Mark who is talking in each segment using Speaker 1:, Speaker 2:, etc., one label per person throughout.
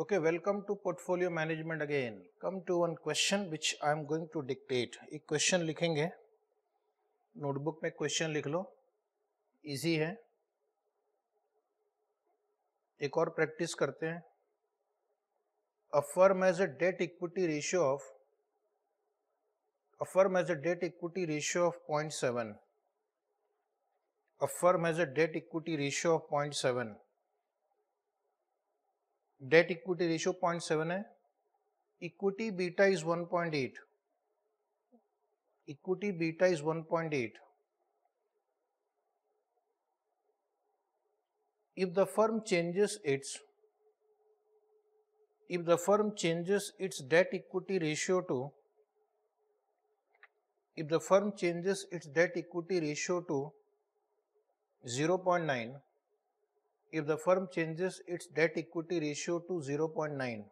Speaker 1: Okay, welcome to portfolio management again. Come to one question which I am going to dictate. एक question लिखेंगे Notebook में question लिख लो easy है एक और प्रैक्टिस करते हैं a firm manages a debt equity ratio of a firm manages a debt equity ratio of point seven a firm manages a debt equity ratio of point seven debt equity ratio point seven है equity beta is one point eight equity beta is one point eight if the firm changes its if the firm changes its debt equity ratio to if the firm changes its debt equity ratio to 0.9 if the firm changes its debt equity ratio to 0.9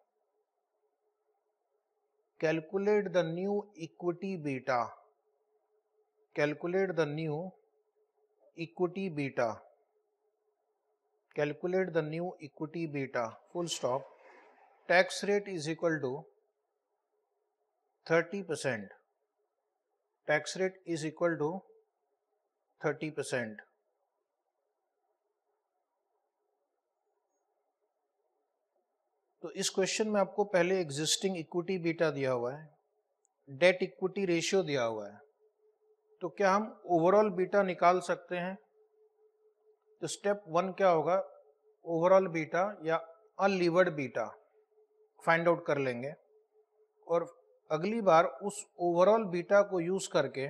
Speaker 1: calculate the new equity beta calculate the new equity beta calculate the new equity beta full stop tax rate is equal to 30 percent tax rate is equal to 30 percent तो इस question में आपको पहले existing equity beta दिया हुआ है date equity ratio दिया हुआ है तो क्या हम ओवरऑल बीटा निकाल सकते हैं तो स्टेप वन क्या होगा ओवरऑल बीटा या अनलिवर्ड बीटा फाइंड आउट कर लेंगे और अगली बार उस ओवरऑल बीटा को यूज करके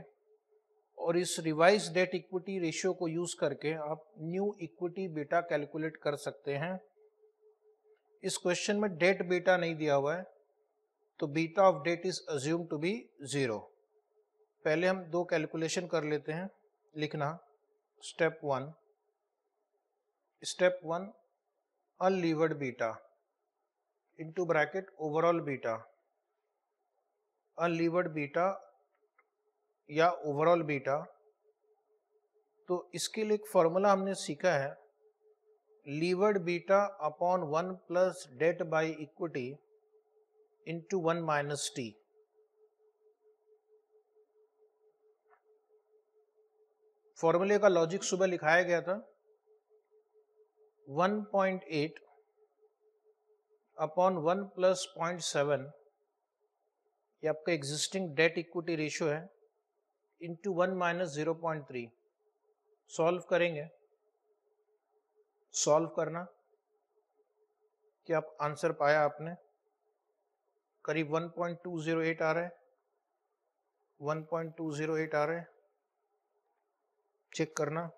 Speaker 1: और इस रिवाइज डेट इक्विटी रेशियो को यूज करके आप न्यू इक्विटी बीटा कैलकुलेट कर सकते हैं इस क्वेश्चन में डेट बीटा नहीं दिया हुआ है तो beta of debt is assumed to be zero पहले हम दो कैलकुलेशन कर लेते हैं लिखना step one step 1 unlevered beta into bracket overall beta unlevered beta या ओवरऑल बीटा तो इसके लिए एक फॉर्मूला हमने सीखा है levered beta upon one plus debt by equity into one minus T फॉर्मूले का लॉजिक सुबह लिखाया गया था 1.8 upon one plus point seven ये आपका एग्जिस्टिंग डेट इक्विटी रेशियो है into one minus zero point three solve करेंगे सॉल्व करना कि आप आंसर पाया आपने करीब 1.208 आ रहा है 1.208 आ रहा है चेक करना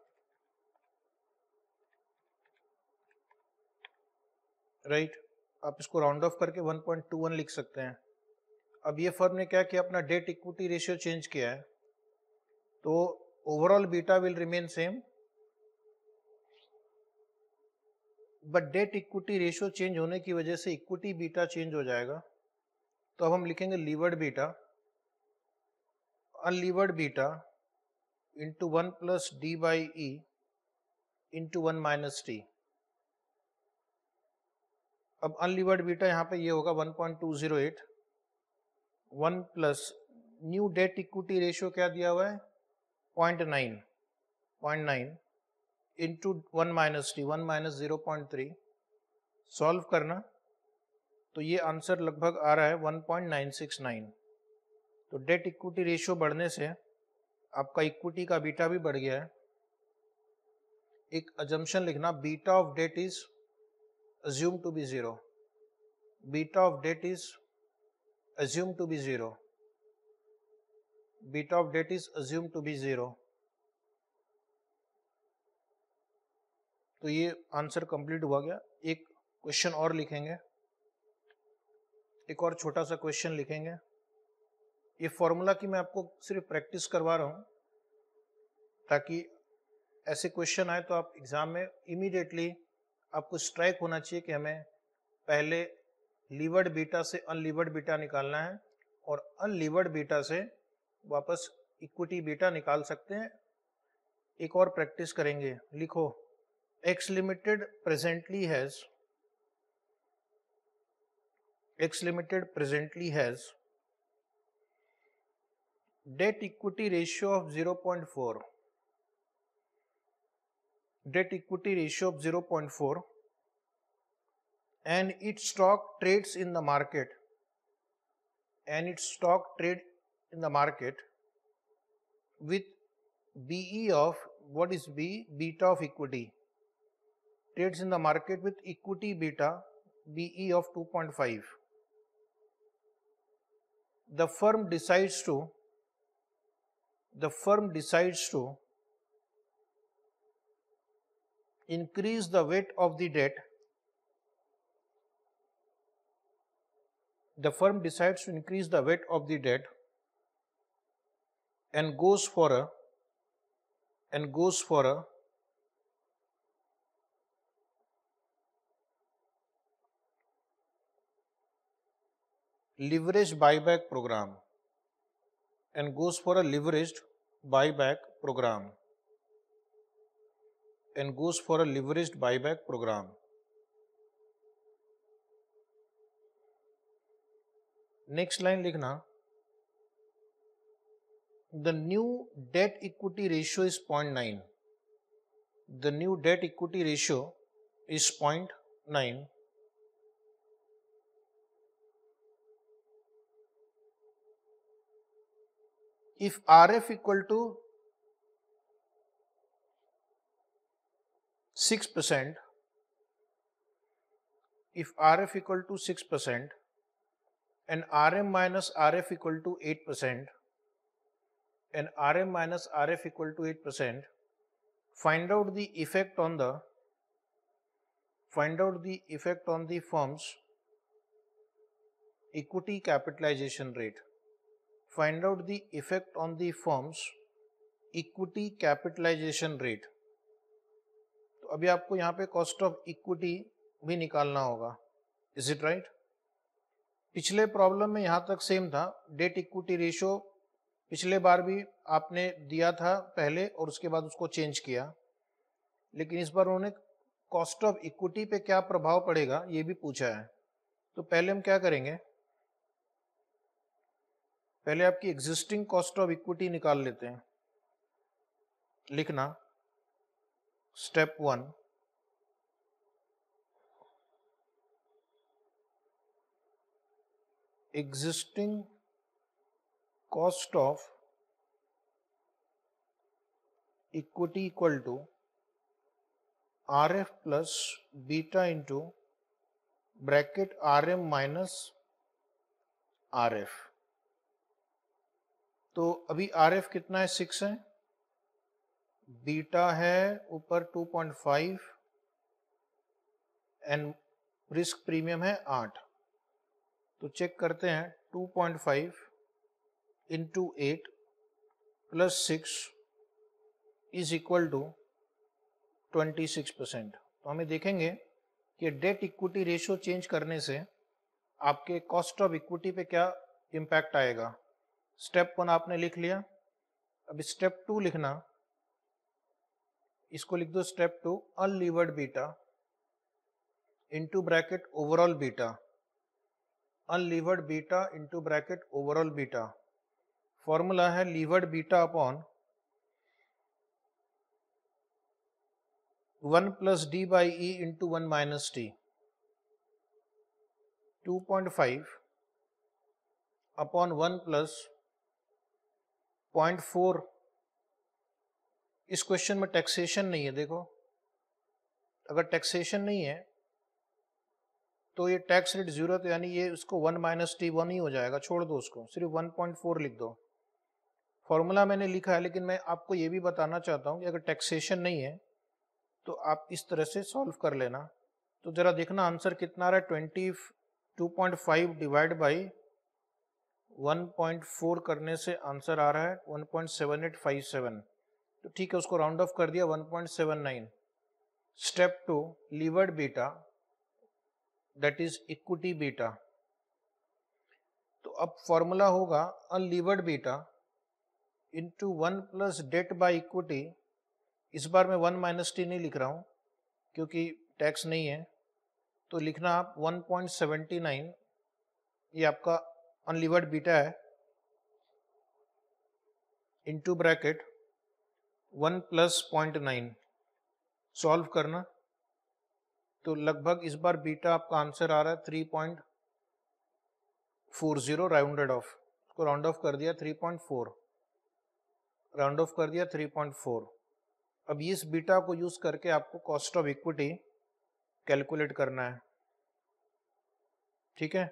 Speaker 1: राइट right? आप इसको राउंड ऑफ करके 1.21 लिख सकते हैं अब ये फर्म ने क्या किया अपना डेट इक्विटी रेशियो चेंज किया है तो overall beta will remain same but debt equity ratio change होने की वजह से इक्विटी बीटा चेंज हो जाएगा तो अब हम लिखेंगे levered beta unlevered beta into one plus D by E into one minus T अब अनलिवर्ड बीटा यहाँ पे ये होगा 1.208 1 plus new debt equity ratio क्या दिया हुआ है point nine point nine into one minus T one minus zero point three solve करना तो ये आंसर लगभग आ रहा है 1.969 तो डेट इक्विटी रेशियो बढ़ने से आपका इक्विटी का बीटा भी बढ़ गया है एक अजम्पशन लिखना beta of debt is assumed to be 0, beta of debt is assumed to be 0, beta of debt is assumed to be 0. तो ये आंसर कंप्लीट हुआ गया एक क्वेश्चन और लिखेंगे एक और छोटा सा क्वेश्चन लिखेंगे ये फॉर्मूला की मैं आपको सिर्फ प्रैक्टिस करवा रहा हूं ताकि ऐसे क्वेश्चन आए तो आप एग्जाम में इमीडिएटली आपको स्ट्राइक होना चाहिए कि हमें पहले लीवर्ड बीटा से अनलीवर्ड बीटा निकालना है और अनलीवर्ड बीटा से वापस इक्विटी बीटा निकाल सकते हैं एक और प्रैक्टिस करेंगे लिखो X limited presently has X limited presently has debt equity ratio of 0.4 debt equity ratio of 0.4 and its stock trades in the market and its stock trade in the market with BE of what is B beta of equity trades in the market with equity beta BE of 2.5 the firm decides to the firm decides to increase the weight of the debt, the firm decides to increase the weight of the debt and goes for a and goes for a leveraged buyback program and goes for a leveraged buyback program and goes for a leveraged buyback program. Next line likhna. The new debt equity ratio is 0.9. The new debt equity ratio is 0.9. If RF equal to 6 percent, if RF equal to 6 percent and RM minus RF equal to 8 percent and RM minus RF equal to 8 percent, find out the effect on the find out the effect on the firm's equity capitalization rate. Find out the effect on the firm's equity capitalization rate. अभी आपको यहाँ पे cost of equity भी निकालना होगा is it right पिछले problem में यहाँ तक सेम था डेट इक्विटी रेशियो पिछले बार भी आपने दिया था पहले और उसके बाद उसको चेंज किया लेकिन इस बार उन्होंने कॉस्ट ऑफ इक्विटी पे क्या प्रभाव पड़ेगा ये भी पूछा है तो पहले हम क्या करेंगे पहले आपकी एग्जिस्टिंग कॉस्ट ऑफ इक्विटी निकाल लेते हैं लिखना step 1 existing cost of equity equal to RF plus beta into bracket RM minus RF तो अभी RF कितना है सिक्स है बीटा है ऊपर 2.5 एंड रिस्क प्रीमियम है 8 तो चेक करते हैं 2.5 point five into eight plus six is equal to six percent तो हमें देखेंगे कि डेट इक्विटी रेशियो चेंज करने से आपके कॉस्ट ऑफ इक्विटी पे क्या इम्पैक्ट आएगा स्टेप वन आपने लिख लिया अब स्टेप टू लिखना इसको लिख दो step two unlevered beta into bracket overall beta unlevered beta into bracket overall beta formula है levered beta upon one plus D by E into one minus T two point five upon one plus point four इस question में taxation नहीं है देखो अगर taxation नहीं है तो ये टैक्स रेट जीरो तो यानी ये उसको वन माइनस टी वन ही हो जाएगा छोड़ दो उसको सिर्फ वन पॉइंट फोर लिख दो फॉर्मूला मैंने लिखा है लेकिन मैं आपको ये भी बताना चाहता हूँ कि अगर टैक्सेशन नहीं है तो आप इस तरह से सॉल्व कर लेना तो ज़रा देखना आंसर कितना आ रहा है twenty two point five divide by one point four करने से आंसर आ रहा है सेवन तो ठीक है उसको राउंड ऑफ कर दिया 1.79 step two levered beta that is equity beta तो अब फॉर्मूला होगा unlevered beta into one plus debt by equity इस बार मैं वन माइनस टी नहीं लिख रहा हूं क्योंकि टैक्स नहीं है तो लिखना आप 1.79 ये आपका अनलिवर्ड बीटा है into bracket one plus point nine solve करना तो लगभग इस बार बीटा आपका आंसर आ रहा है three point four zero rounded off को राउंड ऑफ कर दिया three point four round off कर दिया थ्री पॉइंट फोर अब इस बीटा को यूज करके आपको कॉस्ट ऑफ इक्विटी कैलकुलेट करना है ठीक है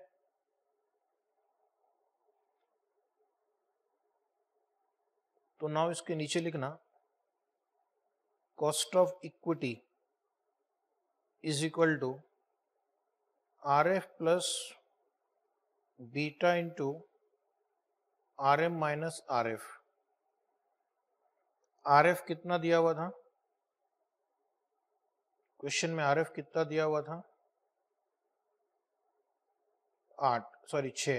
Speaker 1: तो नाउ इसके नीचे लिखना cost of equity is equal to RF plus beta into RM minus RF. RF कितना दिया हुआ था क्वेश्चन में आर एफ कितना दिया हुआ था आठ सॉरी छ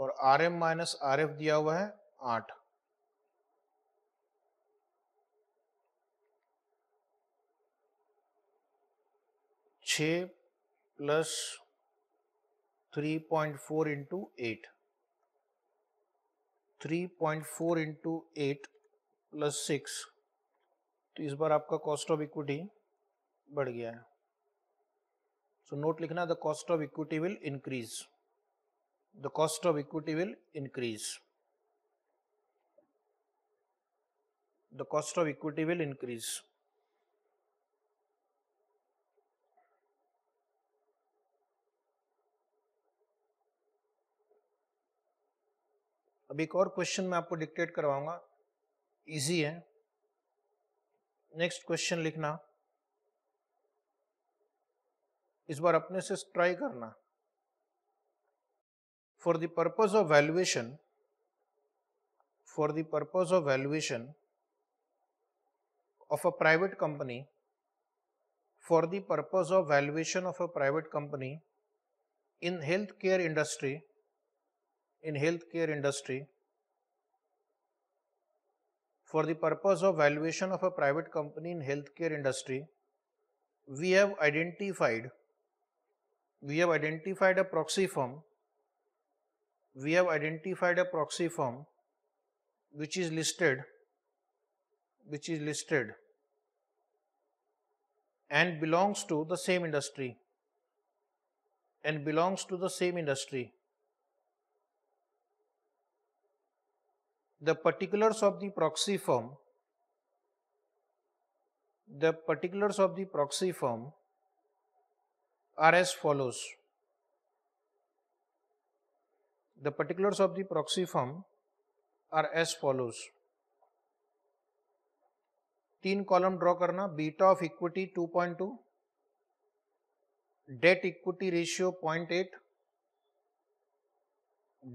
Speaker 1: और R M minus R F दिया हुआ है आठ छ plus three point four into eight three point four into eight plus six तो इस बार आपका कॉस्ट ऑफ इक्विटी बढ़ गया है सो नोट लिखना the cost of equity will increase the cost of equity will increase the cost of equity will increase अब एक और क्वेश्चन मैं आपको डिक्टेट करवाऊंगा इजी है नेक्स्ट क्वेश्चन लिखना इस बार अपने से ट्राई करना for the purpose of valuation for the purpose of valuation of a private company for the purpose of valuation of a private company in health care industry in healthcare industry for the purpose of valuation of a private company in healthcare industry, we have identified we have identified a proxy firm we have identified a proxy firm which is listed which is listed and belongs to the same industry and belongs to the same industry the particulars of the proxy firm the particulars of the proxy firm are as follows the particulars of the proxy firm are as follows तीन column draw Beta of equity 2.2 Debt equity ratio 0.8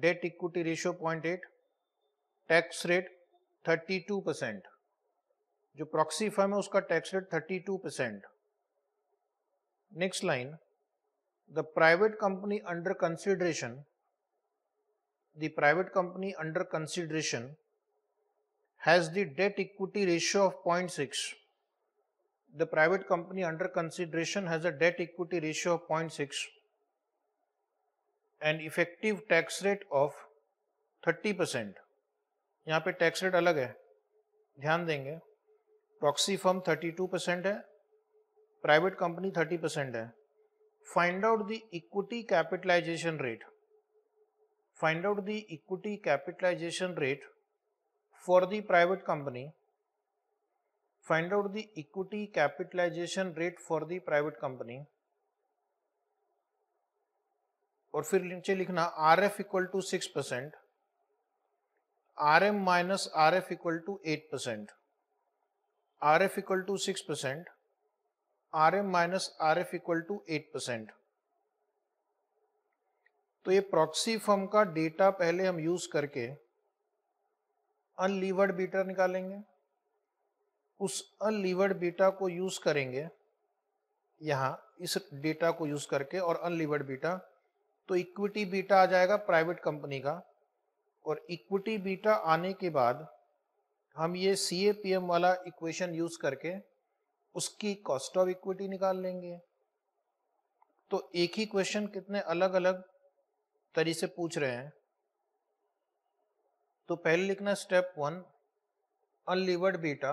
Speaker 1: Debt equity ratio 0.8 Tax rate 32 percent. जो proxy firm है उसका tax rate 32 percent. Next line: the private company under consideration the private company under consideration has the debt equity ratio of 0.6 the private company under consideration has a debt equity ratio of 0.6 an effective tax rate of 30 percent यहाँ पे tax rate अलग है ध्यान देंगे proxy firm 32 percent है private company 30 percent है find out the equity capitalisation rate find out the equity capitalisation rate for the private company find out the equity capitalisation rate for the private company और फिर नीचे लिखना R F equal to six percent R percent R F equal to six percent R M minus R F equal to eight percent तो ये proxy form का data पहले हम use करके अनलीवर्ड बीटा निकालेंगे उस अनलीवर्ड बीटा को use करेंगे यहां इस डेटा को यूज करके और अनलीवर्ड बीटा तो इक्विटी बीटा आ जाएगा प्राइवेट कंपनी का और इक्विटी बीटा आने के बाद हम ये सी ए पी एम वाला इक्वेशन यूज करके उसकी कॉस्ट ऑफ इक्विटी निकाल लेंगे तो एक ही क्वेश्चन कितने अलग अलग तरी से पूछ रहे हैं तो पहले लिखना step one unlevered beta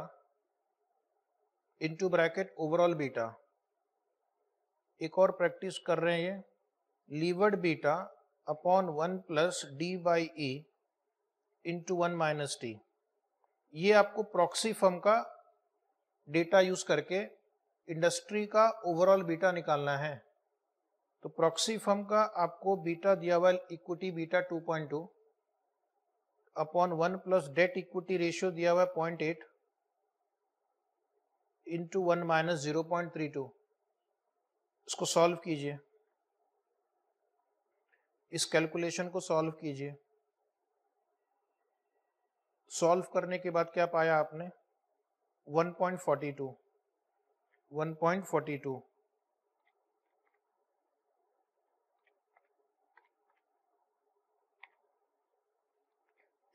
Speaker 1: into bracket overall beta एक और प्रैक्टिस कर रहे हैं ये levered beta upon one plus D by E into one minus T ये आपको प्रॉक्सी फर्म का डेटा यूज करके इंडस्ट्री का ओवरऑल बीटा निकालना है तो प्रॉक्सी फर्म का आपको बीटा दिया हुआ equity beta 2.2 upon one plus debt equity ratio दिया हुआ point eight into one minus zero point three two इसको सॉल्व कीजिए इस कैलकुलेशन को सॉल्व कीजिए सॉल्व करने के बाद क्या पाया आपने 1.42 1.42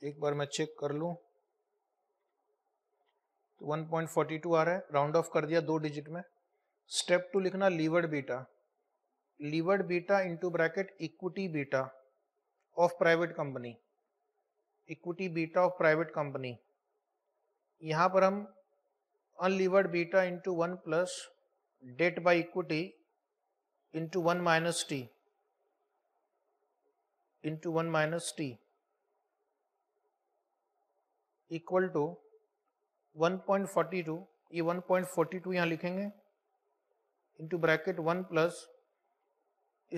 Speaker 1: एक बार मैं चेक कर लू तो 1.42 आ रहा है राउंड ऑफ कर दिया दो डिजिट में स्टेप टू लिखना levered beta levered beta into bracket equity beta of private company equity beta of private company यहाँ पर हम unlevered beta into one plus debt by equity into one minus T into one minus T equal to one point forty two ये forty two यहाँ लिखेंगे into bracket one plus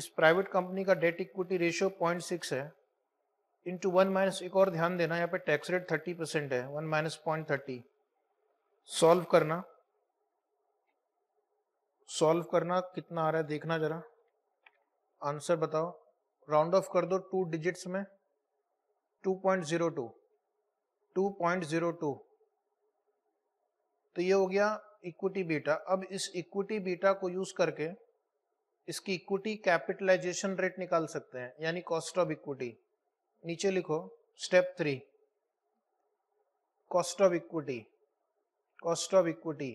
Speaker 1: इस private company का debt equity ratio point six है into one minus एक और ध्यान देना यहाँ पे टैक्स रेट थर्टी परसेंट है one minus point thirty solve करना सॉल्व करना कितना आ रहा है देखना जरा आंसर बताओ राउंड ऑफ कर दो टू डिजिट्स में two point zero two two point zero two तो ये हो गया इक्विटी बीटा अब इस इक्विटी बीटा को यूज करके इसकी इक्विटी कैपिटलाइजेशन रेट निकाल सकते हैं यानी कॉस्ट ऑफ इक्विटी नीचे लिखो step three cost of equity cost of equity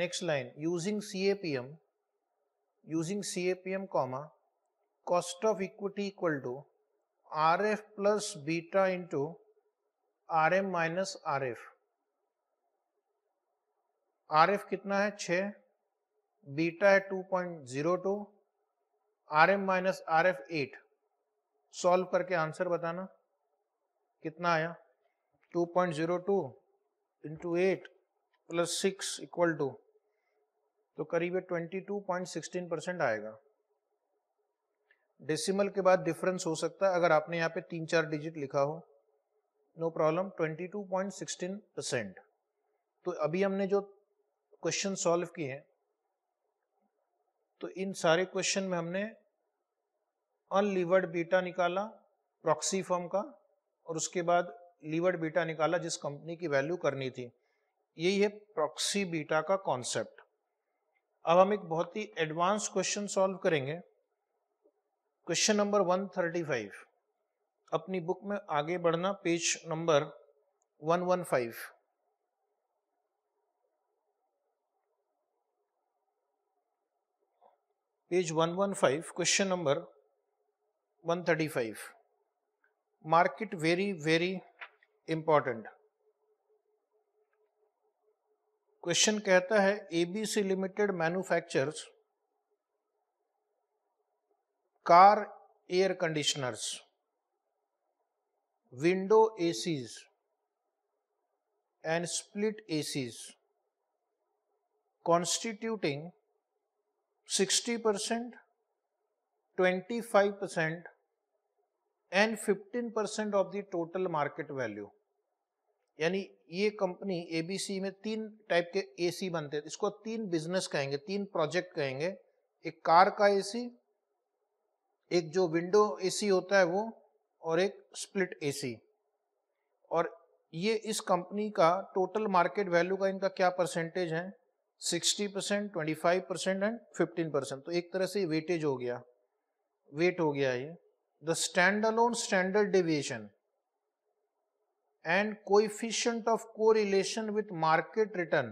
Speaker 1: next line using C A P M using C A P M comma cost of equity equal to R F plus beta into R M minus R F R F कितना है छ beta है two point zero two R M minus R F eight solve करके answer बताना कितना आया 2.02 point zero two into eight plus six equal to तो करीब सिक्सटीन परसेंट आएगा डेसिमल के बाद डिफरेंस हो सकता है अगर आपने यहाँ पे तीन चार डिजिट लिखा हो no problem twenty two point sixteen percent तो अभी हमने जो क्वेश्चन सॉल्व किए हैं तो इन सारे क्वेश्चन में हमने अनलिवर्ड बीटा निकाला प्रॉक्सी फॉर्म का और उसके बाद लीवर्ड बीटा निकाला जिस कंपनी की वैल्यू करनी थी यही है प्रॉक्सी बीटा का कॉन्सेप्ट अब हम एक बहुत ही एडवांस क्वेश्चन सॉल्व करेंगे क्वेश्चन नंबर 135 अपनी बुक में आगे बढ़ना page number 115 page 115 question number 135 market very very important question कहता है ABC limited manufactures car air conditioners window ACs and split ACs constituting 60%, 25% and 15 percent of the total market value यानी ये company ABC में तीन type के AC बनते हैं इसको तीन बिजनेस कहेंगे तीन प्रोजेक्ट कहेंगे एक कार का एसी एक जो विंडो एसी होता है वो और एक स्प्लिट एसी और ये इस कंपनी का टोटल मार्केट वैल्यू का इनका क्या परसेंटेज है 60 percent twenty five percent and fifteen percent तो एक तरह से वेटेज हो गया वेट हो गया ये the standalone standard deviation and coefficient of correlation with market return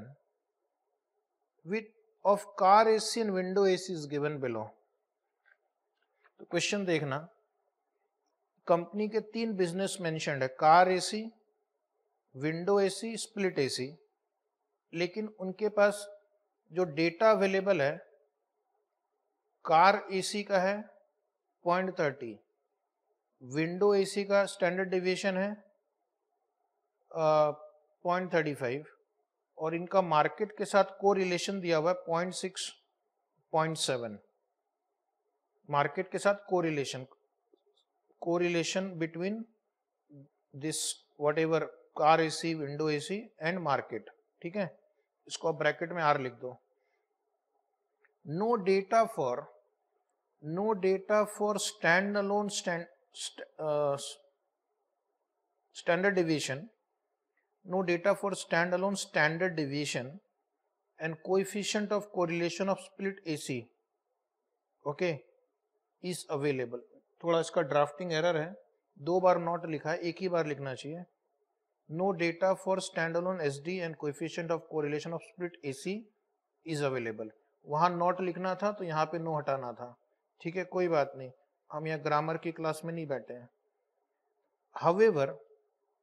Speaker 1: with of car AC and window AC is given below. तो क्वेश्चन देखना कंपनी के तीन बिजनेस मेंशन है car AC window AC split AC लेकिन उनके पास जो data available है कार एसी का है पॉइंट थर्टी विंडो एसी का स्टैंडर्ड डिविएशन है पॉइंट थर्टी फाइव और इनका मार्केट के साथ को रिलेशन दिया हुआ है point six point seven market के साथ correlation correlation between this whatever car AC window AC and market ठीक है इसको आप ब्रैकेट में आर लिख दो no data for no data for standalone stand st uh, standard deviation no data for standalone standard deviation and coefficient of correlation of split AC okay is available थोड़ा इसका drafting error है दो बार not लिखा है एक ही बार लिखना चाहिए no data for standalone SD and coefficient of correlation of split AC is available वहां not लिखना था तो यहाँ पे no हटाना था ठीक है कोई बात नहीं हम यहाँ ग्रामर की क्लास में नहीं बैठे हैं however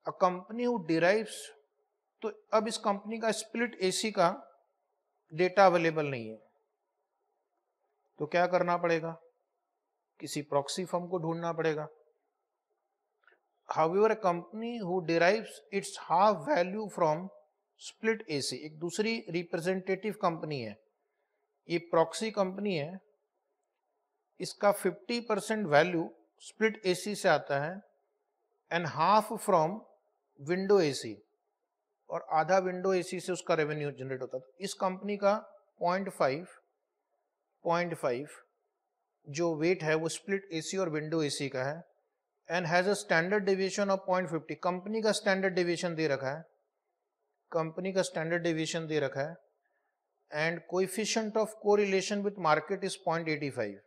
Speaker 1: a company who derives तो अब इस कंपनी का स्प्लिट एसी का डेटा अवेलेबल नहीं है तो क्या करना पड़ेगा किसी प्रॉक्सी फर्म को ढूंढना पड़ेगा however a company who derives its half value from split AC एक दूसरी रिप्रेजेंटेटिव कंपनी है ये प्रॉक्सी कंपनी है इसका 50 परसेंट वैल्यू स्प्लिट एसी से आता है and half from window AC और आधा विंडो एसी से उसका रेवेन्यू जनरेट होता था तो इस कंपनी का पॉइंट फाइव फाइव जो वेट है वो स्प्लिट एसी और विंडो एसी का है and has a standard deviation of point fifty company का स्टैंडर्ड डेविएशन दे रखा है कंपनी का स्टैंडर्ड डेविएशन दे रखा है and coefficient of correlation with market is point eighty five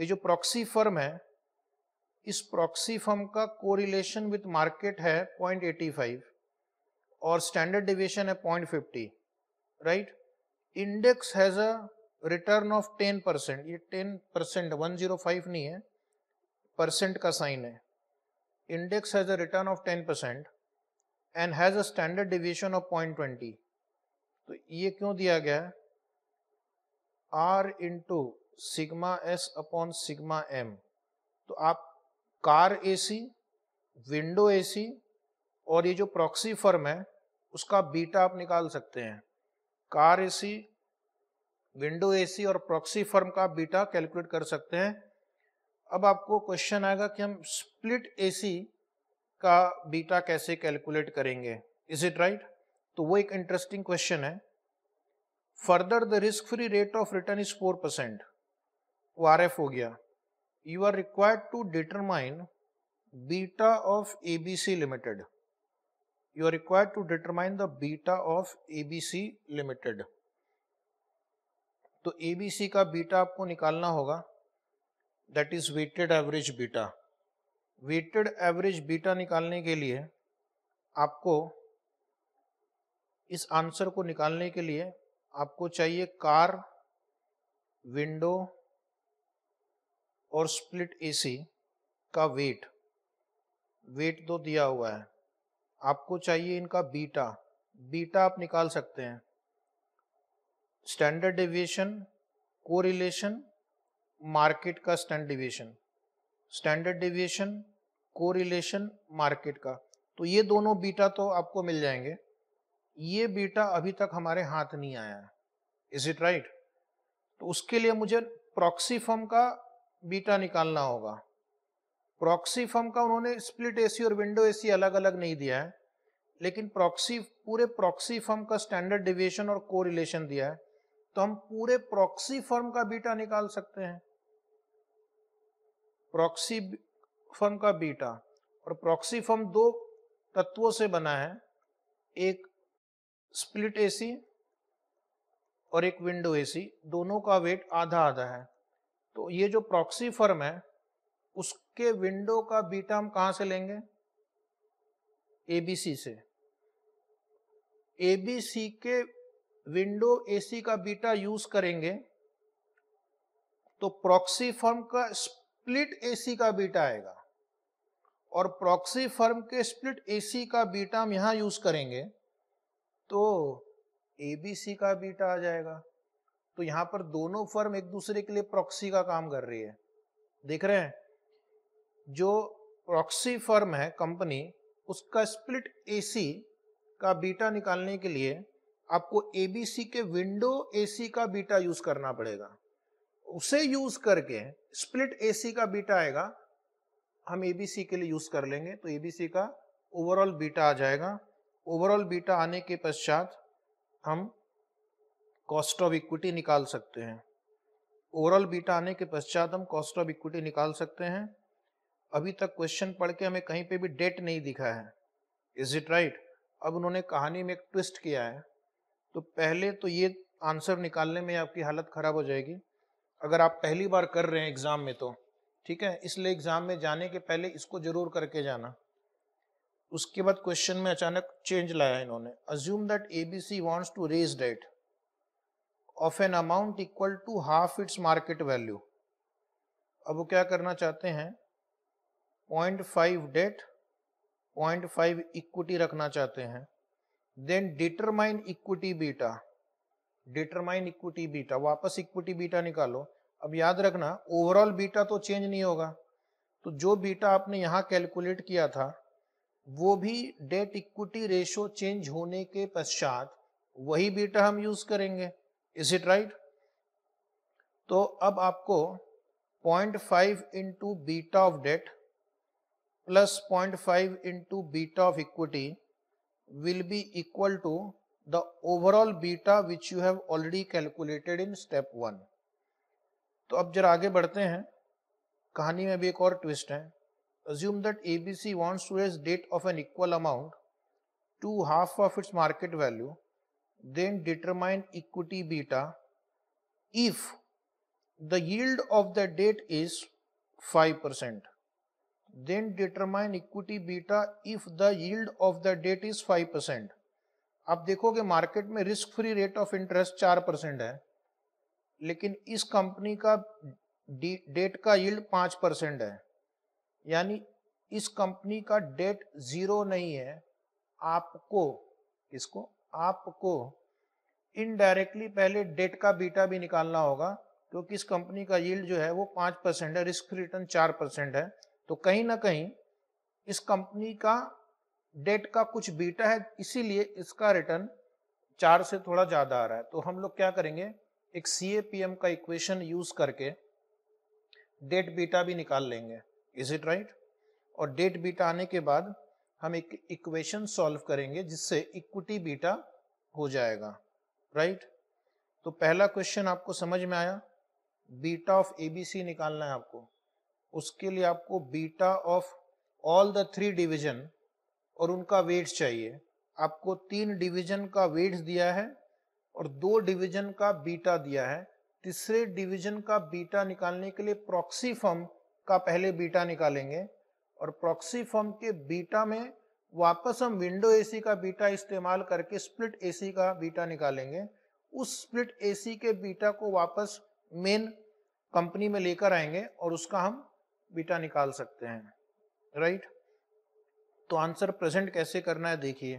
Speaker 1: ये जो प्रॉक्सी फर्म है इस प्रॉक्सी फर्म का कोरिलेशन विद मार्केट है 0.85 और स्टैंडर्ड डिविएशन है 0.50 right index has a return of 10 percent ये 10 परसेंट वन नहीं है परसेंट का साइन है index has a return of 10 percent and has a standard deviation of 0.20 तो ये क्यों दिया गया R into sigma S upon sigma M तो आप कार एसी विंडो एसी और ये जो प्रॉक्सी फर्म है उसका बीटा आप निकाल सकते हैं कार एसी विंडो एसी और प्रॉक्सी फर्म का बीटा कैलकुलेट कर सकते हैं अब आपको क्वेश्चन आएगा कि हम स्प्लिट एसी का बीटा कैसे कैलकुलेट करेंगे इज इट राइट तो वो एक इंटरेस्टिंग क्वेश्चन है further the risk free rate of return is four percent oh R F हो गया you are required to determine beta of A B C limited you are required to determine the beta of ABC limited तो ABC का beta आपको निकालना होगा that is weighted average beta weighted average beta निकालने के लिए आपको इस आंसर को निकालने के लिए आपको चाहिए कार विंडो और स्प्लिट एसी का वेट वेट तो दिया हुआ है आपको चाहिए इनका बीटा बीटा आप निकाल सकते हैं स्टैंडर्ड डिविएशन कोरिलेशन मार्केट का stand deviation standard deviation correlation market का तो ये दोनों बीटा तो आपको मिल जाएंगे ये बीटा अभी तक हमारे हाथ नहीं आया है इज इट राइट तो उसके लिए मुझे प्रॉक्सी फॉर्म का बीटा निकालना होगा प्रॉक्सी फर्म का उन्होंने स्प्लिट एसी और विंडो एसी अलग अलग नहीं दिया है लेकिन प्रॉक्सी पूरे प्रॉक्सी फर्म का स्टैंडर्ड डिविएशन और को रिलेशन दिया है तो हम पूरे प्रॉक्सी फर्म का बीटा निकाल सकते हैं प्रॉक्सी फर्म का बीटा और प्रॉक्सी फर्म दो तत्वों से बना है एक स्प्लिट एसी और एक विंडो एसी दोनों का वेट आधा आधा है तो ये जो प्रॉक्सी फर्म है उसके विंडो का बीटा हम कहां से लेंगे एबीसी से एबीसी के विंडो एसी का बीटा यूज करेंगे तो प्रॉक्सी फर्म का स्प्लिट एसी का बीटा आएगा और प्रॉक्सी फर्म के स्प्लिट एसी का बीटा हम यहां यूज करेंगे तो एबीसी का बीटा आ जाएगा तो यहां पर दोनों फर्म एक दूसरे के लिए प्रॉक्सी का काम कर रही है देख रहे हैं जो प्रॉक्सी फर्म है कंपनी उसका स्प्लिट एसी का बीटा निकालने के लिए आपको एबीसी के विंडो एसी का बीटा यूज करना पड़ेगा उसे यूज करके स्प्लिट एसी का बीटा आएगा हम एबीसी के लिए यूज कर लेंगे तो एबीसी का ओवरऑल बीटा आ जाएगा ओवरऑल बीटा आने के पश्चात हम कॉस्ट ऑफ इक्विटी निकाल सकते हैं ओवरऑल बीटा आने के पश्चात हम कॉस्ट ऑफ इक्विटी निकाल सकते हैं अभी तक क्वेश्चन पढ़ के हमें कहीं पे भी डेट नहीं दिखा है इज इट राइट अब उन्होंने कहानी में एक ट्विस्ट किया है तो पहले तो ये आंसर निकालने में आपकी हालत खराब हो जाएगी अगर आप पहली बार कर रहे हैं एग्जाम में तो ठीक है इसलिए एग्जाम में जाने के पहले इसको जरूर करके जाना उसके बाद क्वेश्चन में अचानक चेंज लाया इन्होंने assume that ABC wants to raise debt of an amount equal to half its market value अब वो क्या करना चाहते हैं point five debt point five equity रखना चाहते हैं then determine equity beta determine equity beta वापस इक्विटी बीटा निकालो अब याद रखना ओवरऑल बीटा तो चेंज नहीं होगा तो जो बीटा आपने यहाँ कैलकुलेट किया था वो भी डेट इक्विटी रेशो चेंज होने के पश्चात वही बीटा हम यूज करेंगे इज इट राइट तो अब आपको 0.5 five into beta of debt plus 0.5 five into beta of equity will be equal to the overall beta which you have already calculated in step one तो अब जरा आगे बढ़ते हैं कहानी में भी एक और ट्विस्ट है assume that A B C wants to hedge debt of an equal amount to half of its market value then determine equity beta if the yield of the debt is 5%. Then determine equity beta if the yield of the debt is 5%. आप देखोगे market में risk free rate of interest चार percent है लेकिन इस company का date का yield 5% percent है यानी इस कंपनी का डेट जीरो नहीं है आपको इसको आपको इनडायरेक्टली पहले डेट का बीटा भी निकालना होगा क्योंकि इस कंपनी का यील्ड जो है वो पांच परसेंट है रिस्क रिटर्न चार परसेंट है तो कहीं ना कहीं इस कंपनी का डेट का कुछ बीटा है इसीलिए इसका रिटर्न चार से थोड़ा ज्यादा आ रहा है तो हम लोग क्या करेंगे एक सी का इक्वेशन यूज करके डेट बीटा भी निकाल लेंगे इज इट राइट और डेट बीटा आने के बाद हम एक इक्वेशन सॉल्व करेंगे जिससे इक्विटी बीटा हो जाएगा राइट right? तो पहला क्वेश्चन आपको समझ में आया बीटा ऑफ एबीसी निकालना है आपको उसके लिए आपको beta of all the three division और उनका वेट्स चाहिए आपको तीन डिवीजन का वेट्स दिया है और दो डिवीजन का बीटा दिया है तीसरे डिवीजन का बीटा निकालने के लिए प्रॉक्सी फॉर्म का पहले बीटा निकालेंगे और प्रॉक्सी फॉर्म के बीटा में वापस हम विंडो एसी का बीटा इस्तेमाल करके स्प्लिट एसी का बीटा निकालेंगे उस स्प्लिट एसी के बीटा को वापस मेन कंपनी में लेकर आएंगे और उसका हम बीटा निकाल सकते हैं राइट right? तो आंसर प्रेजेंट कैसे करना है देखिए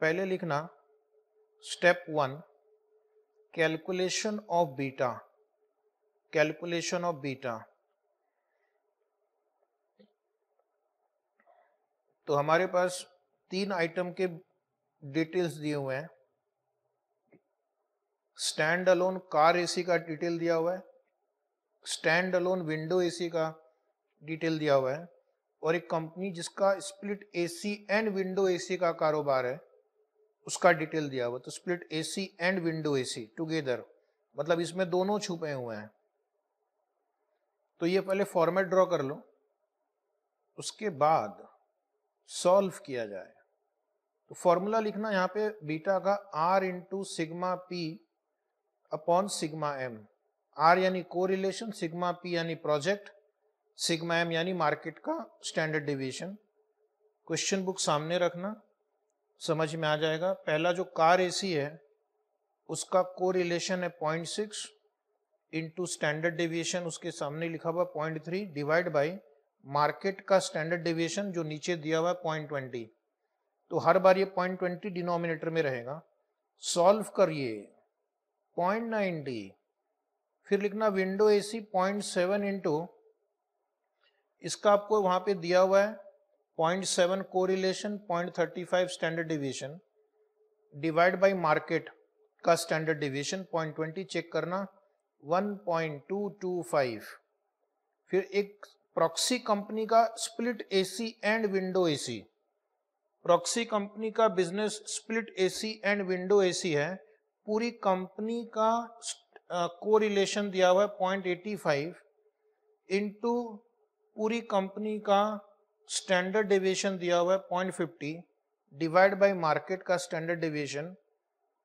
Speaker 1: पहले लिखना step one calculation of beta calculation of beta तो हमारे पास तीन आइटम के डिटेल्स दिए हुए हैं स्टैंड अलोन कार एसी का डिटेल दिया हुआ है स्टैंड अलोन विंडो एसी का डिटेल दिया हुआ है और एक कंपनी जिसका split AC and window AC का कारोबार है उसका डिटेल दिया हुआ तो split AC and window AC together मतलब इसमें दोनों छुपे हुए हैं तो ये पहले फॉर्मेट ड्रॉ कर लो उसके बाद सॉल्व किया जाए तो फॉर्मूला लिखना यहाँ पे बीटा का R into sigma P upon sigma M R यानी कोरिलेशन सिग्मा पी यानी प्रोजेक्ट सिग्मा एम यानी मार्केट का स्टैंडर्ड डिविएशन क्वेश्चन बुक सामने रखना समझ में आ जाएगा पहला जो कार एसी है उसका कोरिलेशन है point six into standard deviation उसके सामने लिखा हुआ point three divide by market का स्टैंडर्ड डेविएशन जो नीचे दिया हुआ है पॉइंट ट्वेंटी तो हर बार ये पॉइंट ट्वेंटी डिनोमिनेटर में रहेगा सॉल्व करिए पॉइंट नाइनटी फिर लिखना window A C point seven into इसका आपको वहां पे दिया हुआ है point seven correlation point thirty five standard deviation divide by market का standard deviation point twenty check करना one point two two five फिर एक प्रॉक्सी कंपनी का split AC and window AC proxy company का business split AC and window AC है पूरी company का correlation दिया हुआ है पॉइंट एटी फाइव इंटू पूरी कंपनी का स्टैंडर्ड डिविएशन दिया हुआ है point fifty divide by market का standard deviation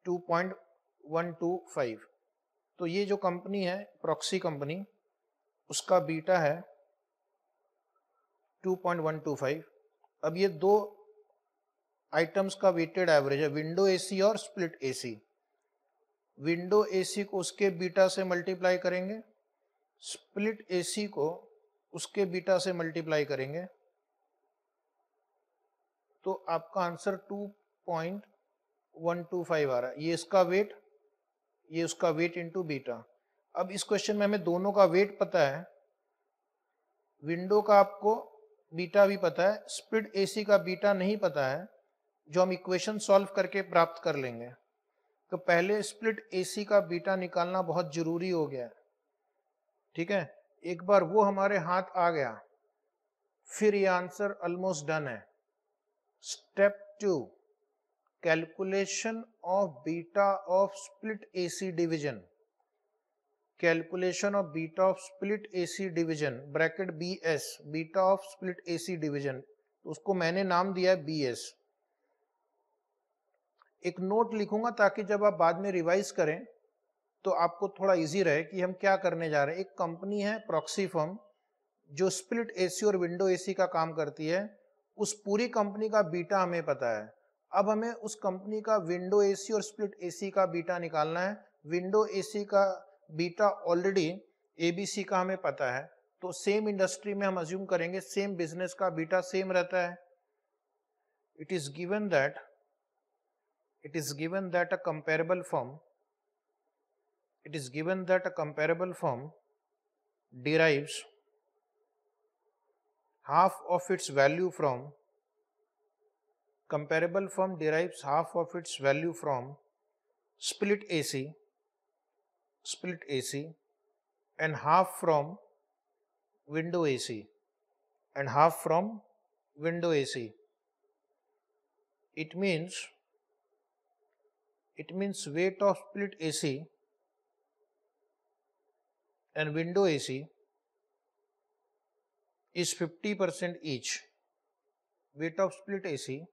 Speaker 1: two point one two five तो ये जो कंपनी है प्रॉक्सी कंपनी उसका बीटा है 2.125 अब ये दो आइटम्स का वेटेड एवरेज है विंडो एसी और स्प्लिट एसी विंडो एसी को उसके बीटा से मल्टीप्लाई करेंगे स्प्लिट एसी को उसके बीटा से मल्टीप्लाई करेंगे तो आपका आंसर 2.125 आ रहा है ये इसका वेट ये उसका वेट इनटू बीटा अब इस क्वेश्चन में हमें दोनों का वेट पता है विंडो का आपको बीटा भी पता है स्प्लिट एसी का बीटा नहीं पता है जो हम इक्वेशन सॉल्व करके प्राप्त कर लेंगे तो पहले स्प्लिट एसी का बीटा निकालना बहुत जरूरी हो गया है ठीक है एक बार वो हमारे हाथ आ गया फिर ये आंसर ऑलमोस्ट डन है step two calculation of beta of split AC division calculation of beta of split AC division bracket B S beta of split AC division तो उसको मैंने नाम दिया है बी एस एक नोट लिखूंगा ताकि जब आप बाद में रिवाइज करें तो आपको थोड़ा इजी रहे कि हम क्या करने जा रहे हैं एक कंपनी है प्रॉक्सी फर्म जो स्प्लिट एसी और विंडो एसी का काम करती है उस पूरी कंपनी का बीटा हमें पता है अब हमें उस कंपनी का विंडो एसी और स्प्लिट एसी का बीटा निकालना है विंडो एसी का बीटा ऑलरेडी एबीसी का हमें पता है तो सेम इंडस्ट्री में हम अज्यूम करेंगे सेम बिजनेस का बीटा सेम रहता है it is given that it is given that a comparable form it is given that a comparable form derive half of its value from comparable form derive half of its value from split AC split AC and half from window AC and half from window AC. It means it means weight of split AC and window AC is 50% each. Weight of split AC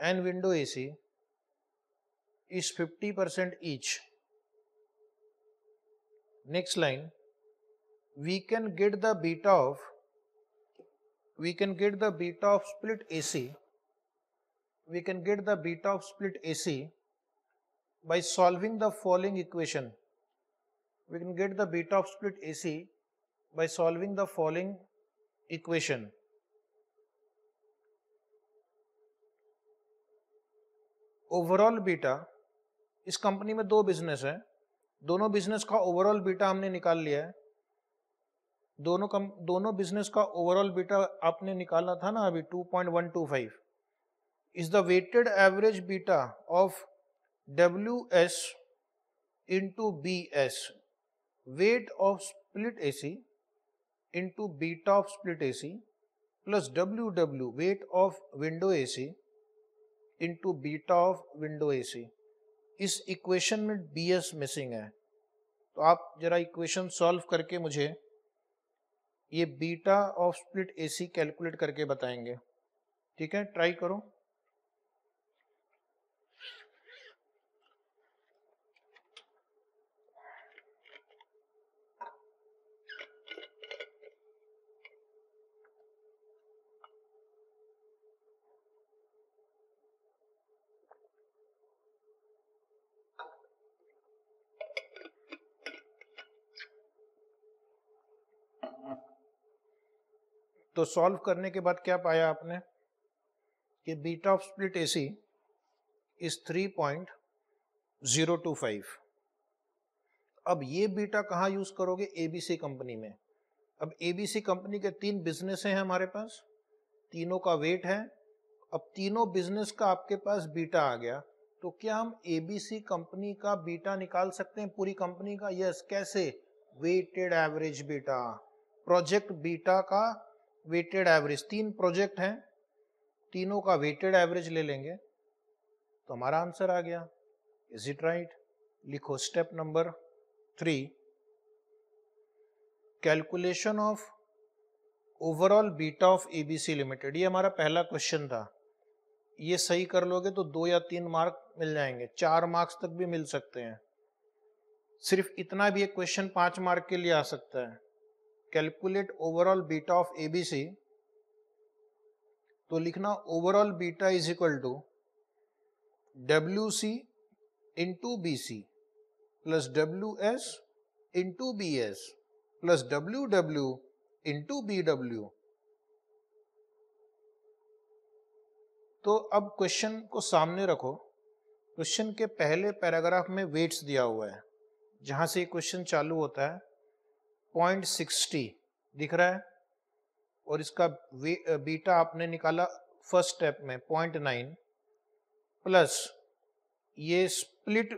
Speaker 1: and window AC is 50% each next line we can get the beta of we can get the beta of split AC we can get the beta of split AC by solving the following equation we can get the beta of split AC by solving the following equation overall beta इस company में दो business है दोनों business का overall beta हमने निकाल लिया है दोनों कम दोनों बिजनेस का ओवरऑल बीटा आपने निकाला था ना अभी 2.125 is the weighted average beta of W S into B S weight of split A C into beta of split A C plus W W weight of window A C into beta of window A C इस equation में B S missing है तो आप जरा equation solve करके मुझे ये beta of split AC calculate करके बताएंगे ठीक है ट्राई करो तो सॉल्व करने के बाद क्या पाया आपने कि beta of split AC is 3.025 अब ये बीटा कहाँ यूज करोगे एबीसी कंपनी में अब एबीसी कंपनी के तीन बिजनेस हैं हमारे पास तीनों का वेट है अब तीनों बिजनेस का आपके पास बीटा आ गया तो क्या हम एबीसी कंपनी का बीटा निकाल सकते हैं पूरी कंपनी का यस कैसे weighted average beta project beta का वेटेड एवरेज तीन प्रोजेक्ट हैं तीनों का वेटेड एवरेज ले लेंगे तो हमारा आंसर आ गया इज इट राइट लिखो step number three calculation of overall beta of ABC limited ये हमारा पहला क्वेश्चन था ये सही कर लोगे तो दो या तीन मार्क मिल जाएंगे चार मार्क्स तक भी मिल सकते हैं सिर्फ इतना भी एक क्वेश्चन पांच मार्क के लिए आ सकता है calculate overall beta of ABC तो लिखना overall beta is equal to W C into B C plus W S into B S plus W W into B W तो अब क्वेश्चन को सामने रखो क्वेश्चन के पहले पैराग्राफ में वेट्स दिया हुआ है जहां से क्वेश्चन चालू होता है पॉइंट सिक्सटी दिख रहा है और इसका बीटा आपने निकाला फर्स्ट स्टेप में पॉइंट नाइन प्लस ये स्प्लिट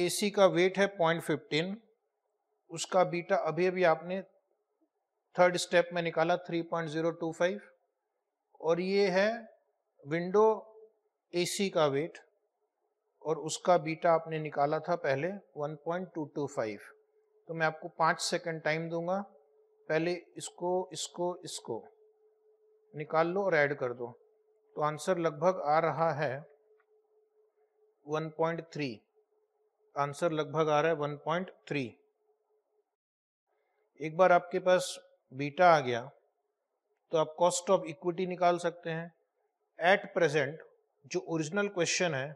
Speaker 1: एसी का वेट है पॉइंट फिफ्टीन उसका बीटा अभी अभी आपने थर्ड स्टेप में निकाला three point zero two five और ये है विंडो एसी का वेट और उसका बीटा आपने निकाला था पहले 1.225 तो मैं आपको पाँच सेकंड टाइम दूंगा पहले इसको इसको इसको निकाल लो और ऐड कर दो तो आंसर लगभग आ रहा है 1.3 आंसर लगभग आ रहा है 1.3 एक बार आपके पास बीटा आ गया तो आप कॉस्ट ऑफ इक्विटी निकाल सकते हैं एट प्रेजेंट जो ओरिजिनल क्वेश्चन है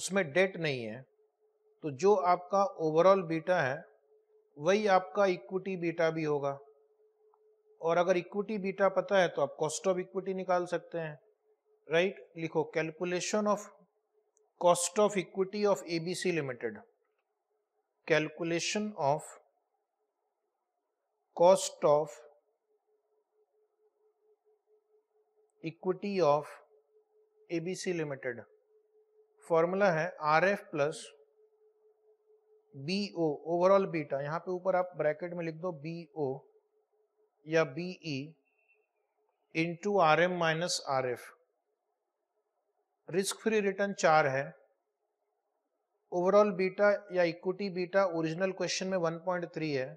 Speaker 1: उसमें डेट नहीं है तो जो आपका ओवरऑल बीटा है वही आपका इक्विटी बीटा भी होगा और अगर इक्विटी बीटा पता है तो आप कॉस्ट ऑफ इक्विटी निकाल सकते हैं राइट right? लिखो calculation of cost of equity of ABC limited calculation of cost of equity of ABC limited formula है R F plus B O overall beta यहाँ पे ऊपर आप ब्रैकेट में लिख दो बी ओ या B E into R M minus R F risk free return चार है ओवरऑल बीटा या इक्विटी बीटा ओरिजिनल क्वेश्चन में 1.3 है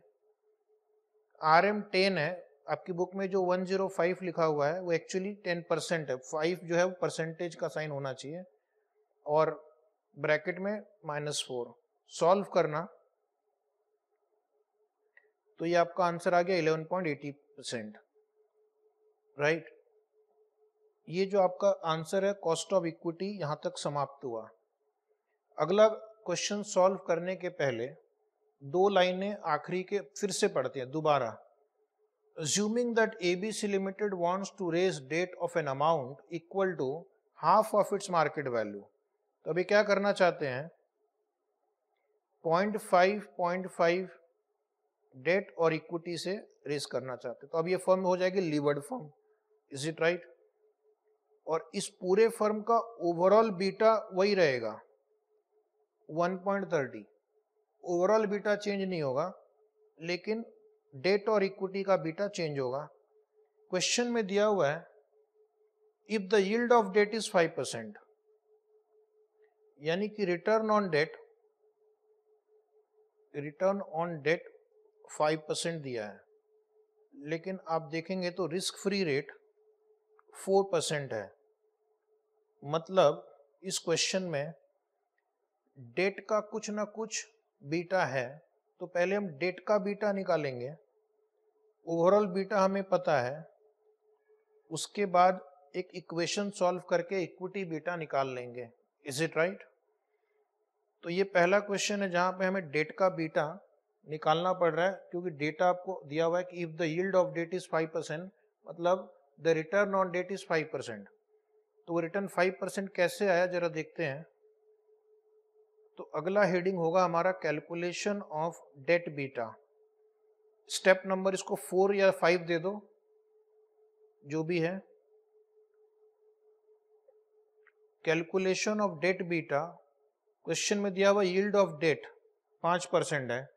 Speaker 1: आर एम टेन है आपकी बुक में जो 105 लिखा हुआ है वो एक्चुअली 10 परसेंट है फाइव जो है वो परसेंटेज का साइन होना चाहिए और ब्रैकेट में माइनस फोर सॉल्व करना तो ये आपका आंसर आ गया 11.80 परसेंट राइट ये जो आपका आंसर है कॉस्ट ऑफ इक्विटी यहां तक समाप्त हुआ अगला क्वेश्चन सॉल्व करने के पहले दो लाइनें आखिरी के फिर से पढ़ते हैं दोबारा assuming that ABC Limited wants to raise debt of an amount equal to half of its market value तो अभी क्या करना चाहते हैं पॉइंट फाइव डेट और इक्विटी से रेस करना चाहते तो अब ये फर्म हो जाएगी levered firm is it right और इस पूरे फर्म का ओवरऑल बीटा वही रहेगा 1.30 ओवरऑल बीटा चेंज नहीं होगा लेकिन डेट और इक्विटी का बीटा चेंज होगा क्वेश्चन में दिया हुआ है if the yield of debt is 5 percent यानी कि return on debt return on debt 5 percent दिया है लेकिन आप देखेंगे तो रिस्क फ्री रेट 4 परसेंट है मतलब इस क्वेश्चन में डेट का कुछ ना कुछ बीटा है तो पहले हम डेट का बीटा निकालेंगे ओवरऑल बीटा हमें पता है उसके बाद एक इक्वेशन सॉल्व करके इक्विटी बीटा निकाल लेंगे इज इट राइट तो ये पहला क्वेश्चन है जहां पे हमें डेट का बीटा निकालना पड़ रहा है क्योंकि डेटा आपको दिया हुआ है कि if the yield of debt is five percent मतलब the return on debt is five percent तो वो रिटर्न फाइव परसेंट कैसे आया जरा देखते हैं तो अगला हेडिंग होगा हमारा calculation of debt beta step number इसको फोर या फाइव दे दो जो भी है calculation of debt beta question में दिया हुआ यील्ड ऑफ डेट पांच परसेंट है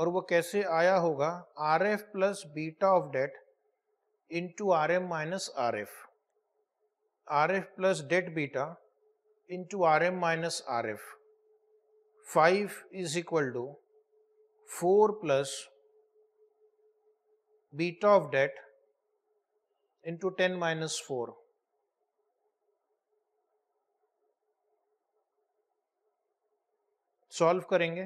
Speaker 1: और वो कैसे आया होगा R F plus beta of debt into R M minus R F R F plus debt beta into R M minus R F five is equal to four plus beta of debt into ten minus four solve करेंगे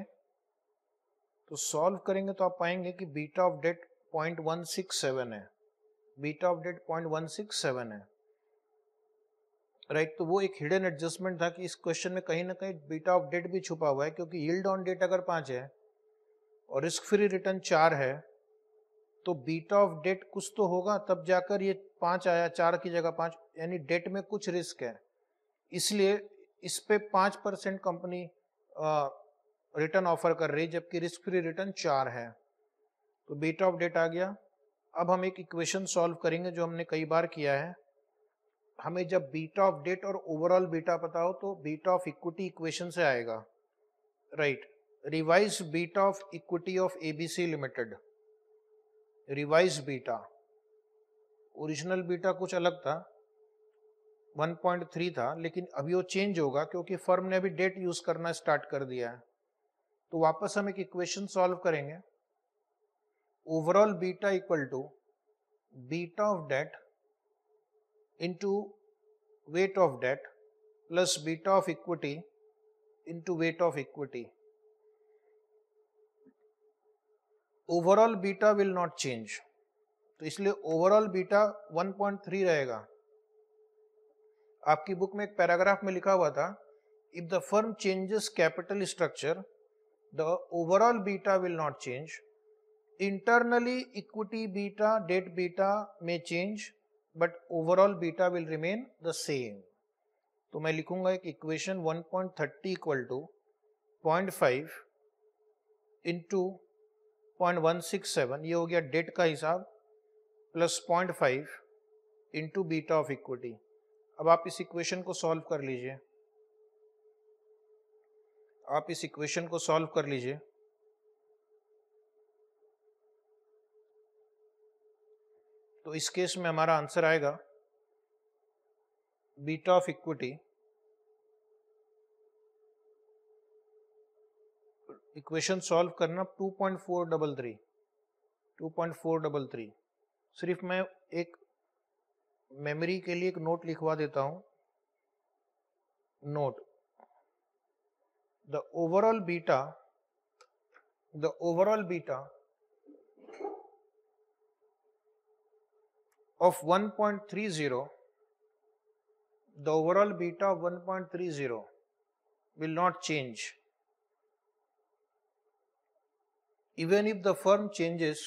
Speaker 1: तो solve करेंगे तो आप पाएंगे कि beta of debt point one six seven है beta of debt point one six seven है right right, तो वो एक हिडन एडजस्टमेंट था कि इस क्वेश्चन में कहीं ना कहीं बीटा ऑफ डेट भी छुपा हुआ है क्योंकि यील्ड ऑन डेट अगर पांच है और रिस्क फ्री रिटर्न चार है तो बीटा ऑफ डेट कुछ तो होगा तब जाकर ये पांच आया चार की जगह पांच यानी डेट में कुछ रिस्क है इसलिए इस पे पांच परसेंट कंपनी रिटर्न ऑफर कर रही है जबकि रिस्क फ्री रिटर्न चार है तो बीटा ऑफ डेट आ गया अब हम एक इक्वेशन सॉल्व करेंगे जो हमने कई बार किया है हमें जब बीटा ऑफ डेट और ओवरऑल बीटा पता हो तो बीटा ऑफ इक्विटी इक्वेशन से आएगा right revise beta of equity of ABC limited revise beta original beta कुछ अलग था 1.3 था लेकिन अभी वो चेंज होगा क्योंकि फर्म ने अभी डेट यूज करना स्टार्ट कर दिया है तो वापस हम एक इक्वेशन सॉल्व करेंगे overall beta equal to beta of debt into weight of debt plus beta of equity into weight of equity overall beta will not change तो इसलिए ओवरऑल बीटा 1.3 रहेगा आपकी बुक में एक पैराग्राफ में लिखा हुआ था if the firm changes capital structure the overall beta will not change. Internally equity beta, debt beta may change but overall beta will remain the same. to मैं likhunga ek equation 1.30 equal to 0.5 into 0.167 ye ho gaya debt ka hisab plus 0.5 into beta of equity ab aap is equation ko solve kar lijiye आप इस equation को solve कर लीजिए तो इस case में हमारा आंसर आएगा beta of equity equation solve करना 2.433 थ्री सिर्फ मैं एक मेमोरी के लिए एक नोट लिखवा देता हूं note the overall beta, the overall beta of 1.30, the overall beta of 1.30 will not change. Even if the firm changes,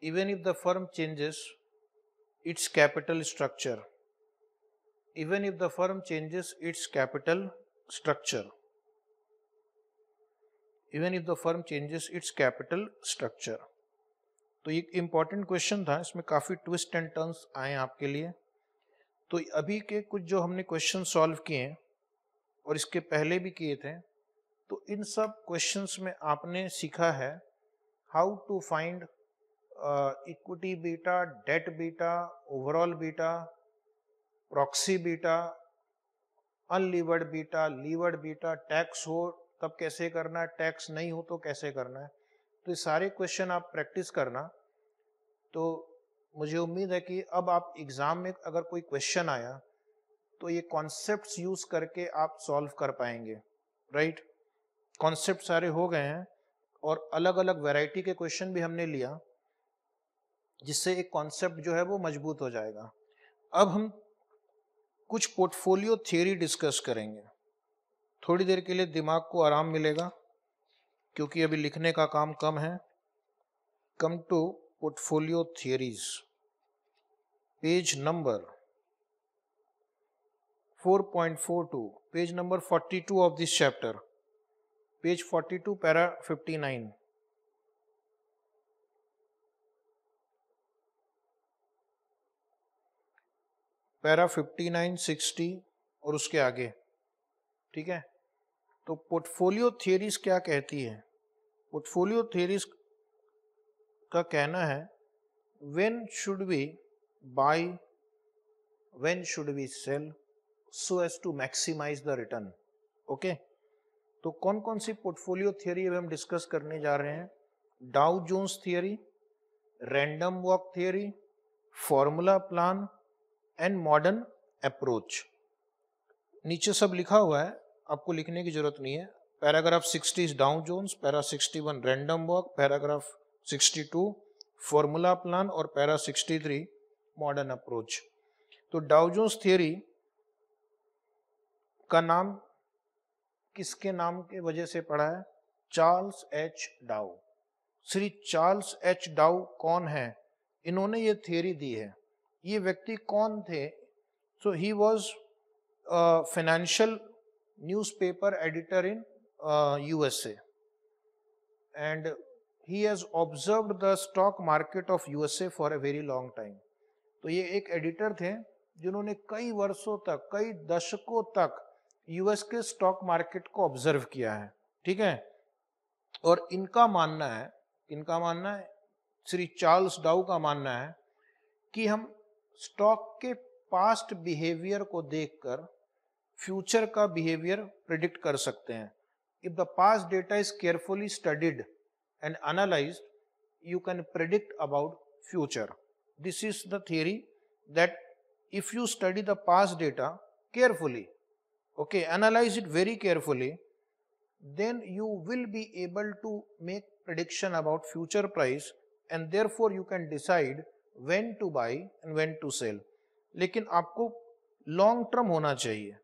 Speaker 1: even if the firm changes its capital structure, even if the firm changes its capital structure even if the firm changes its capital structure तो एक important question था इसमें काफ़ी twist and turns आए आपके लिए तो अभी के कुछ जो हमने क्वेश्चन सॉल्व किए हैं और इसके पहले भी किए थे तो इन सब क्वेश्चंस में आपने सीखा है how to find equity beta debt beta overall beta proxy beta unlevered beta levered beta tax हो तब कैसे करना है टैक्स नहीं हो तो कैसे करना है तो ये सारे क्वेश्चन आप प्रैक्टिस करना तो मुझे उम्मीद है कि अब आप एग्ज़ाम में अगर कोई क्वेश्चन आया तो ये कॉन्सेप्ट्स यूज़ करके आप सॉल्व कर पाएंगे राइट कॉन्सेप्ट सारे हो गए हैं और अलग अलग वैरायटी के क्वेश्चन भी हमने लिया जिससे एक कॉन्सेप्ट जो है वो मजबूत हो जाएगा अब हम कुछ पोर्टफोलियो थ्योरी डिस्कस करेंगे थोड़ी देर के लिए दिमाग को आराम मिलेगा क्योंकि अभी लिखने का काम कम है come to portfolio theories page number 4.42 page number 42 of this chapter page 42 para 59 para 59, 60 और उसके आगे ठीक है तो पोर्टफोलियो थियरीज क्या कहती है पोर्टफोलियो थियरीज का कहना है when should we buy when should we sell so as to maximise the return okay तो कौन कौन सी पोर्टफोलियो थियरी अब हम डिस्कस करने जा रहे हैं Dow Jones theory random walk theory formula plan and modern approach नीचे सब लिखा हुआ है आपको लिखने की जरूरत नहीं है paragraph 60 is Dow Jones para 61 random walk paragraph 62 formula plan और पैरा 63 मॉडर्न अप्रोच तो डाउजोन्स थियोरी का नाम किसके नाम के वजह से पड़ा है चार्ल्स एच डाउ श्री चार्ल्स एच डाउ कौन है इन्होंने ये थियोरी दी है ये व्यक्ति कौन थे so he was financial newspaper editor in and he has observe the stock market of U S A for a very long time तो ये एक एडिटर थे जिन्होंने कई वर्षों तक कई दशकों तक यूएस के स्टॉक मार्केट को ऑब्जर्व किया है ठीक है और इनका मानना है इनका मानना है श्री चार्ल्स डाउ का मानना है कि हम स्टॉक के पास्ट बिहेवियर को देखकर फ्यूचर का बिहेवियर प्रिडिक्ट कर सकते हैं if the past data is carefully studied and analyse you can predict about future this is the theory that if you study the past data carefully okay analyse it very carefully then you will be able to make prediction about future price and therefore you can decide when to buy and when to sell लेकिन आपको long term होना चाहिए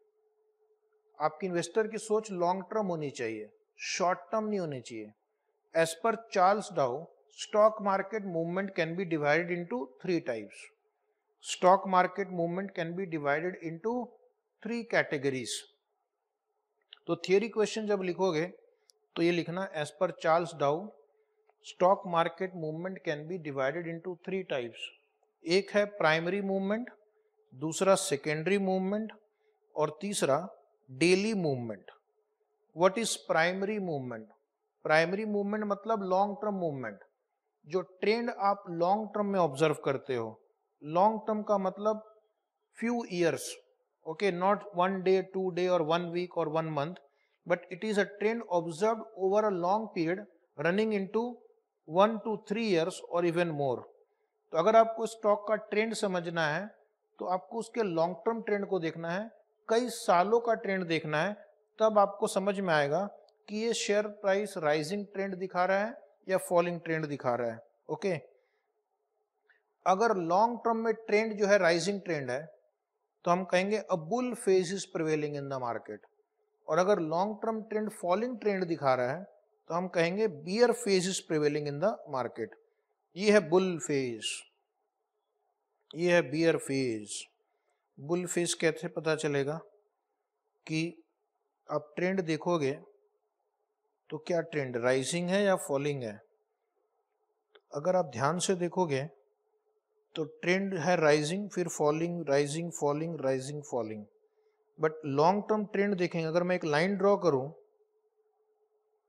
Speaker 1: आपकी investor की सोच long term होनी चाहिए short term नहीं होनी चाहिए as per Charles Dow stock market movement can be divided into three types stock market movement can be divided into three categories तो थियोरी क्वेश्चन जब लिखोगे तो ये लिखना as per Charles Dow stock market movement can be divided into three types एक है primary movement दूसरा secondary movement और तीसरा daily movement what is primary movement primary movement मतलब लॉन्ग टर्म मूवमेंट जो ट्रेंड आप लॉन्ग टर्म में observe करते हो लॉन्ग टर्म का मतलब few years okay not one day two day और वन वीक और one month but it is a trend observe over a long period running into one two three years और even more तो अगर आपको stock का trend समझना है तो आपको उसके लॉन्ग टर्म ट्रेंड को देखना है कई सालों का ट्रेंड देखना है तब आपको समझ में आएगा कि ये शेयर प्राइस राइजिंग ट्रेंड दिखा रहा है या फॉलिंग ट्रेंड दिखा रहा है ओके अगर लॉन्ग टर्म में ट्रेंड जो है राइजिंग ट्रेंड है तो हम कहेंगे a bull phase is prevailing in the market और अगर long term trend falling trend दिखा रहा है तो हम कहेंगे bear phase is prevailing in the market ये है बुल फेज ये है बियर फेज बुल फेज कैसे पता चलेगा कि आप ट्रेंड देखोगे तो क्या ट्रेंड राइजिंग है या फॉलिंग है तो अगर आप ध्यान से देखोगे तो ट्रेंड है राइजिंग फिर falling rising falling rising falling but long term trend देखेंगे अगर मैं एक लाइन ड्रॉ करूं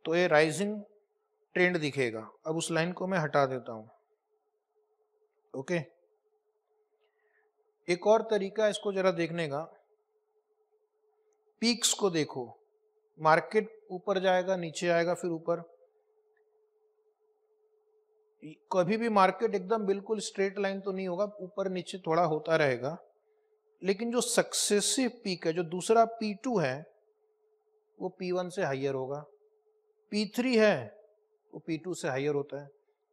Speaker 1: तो ये राइजिंग ट्रेंड दिखेगा अब उस लाइन को मैं हटा देता हूं ओके एक और तरीका इसको जरा देखने का पीक्स को देखो मार्केट ऊपर जाएगा नीचे आएगा फिर ऊपर कभी भी मार्केट एकदम बिल्कुल स्ट्रेट लाइन तो नहीं होगा ऊपर नीचे थोड़ा होता रहेगा लेकिन जो सक्सेसिव पीक है जो दूसरा P2 है वो P1 से हाइयर होगा P3 है वो P2 से हायर होता है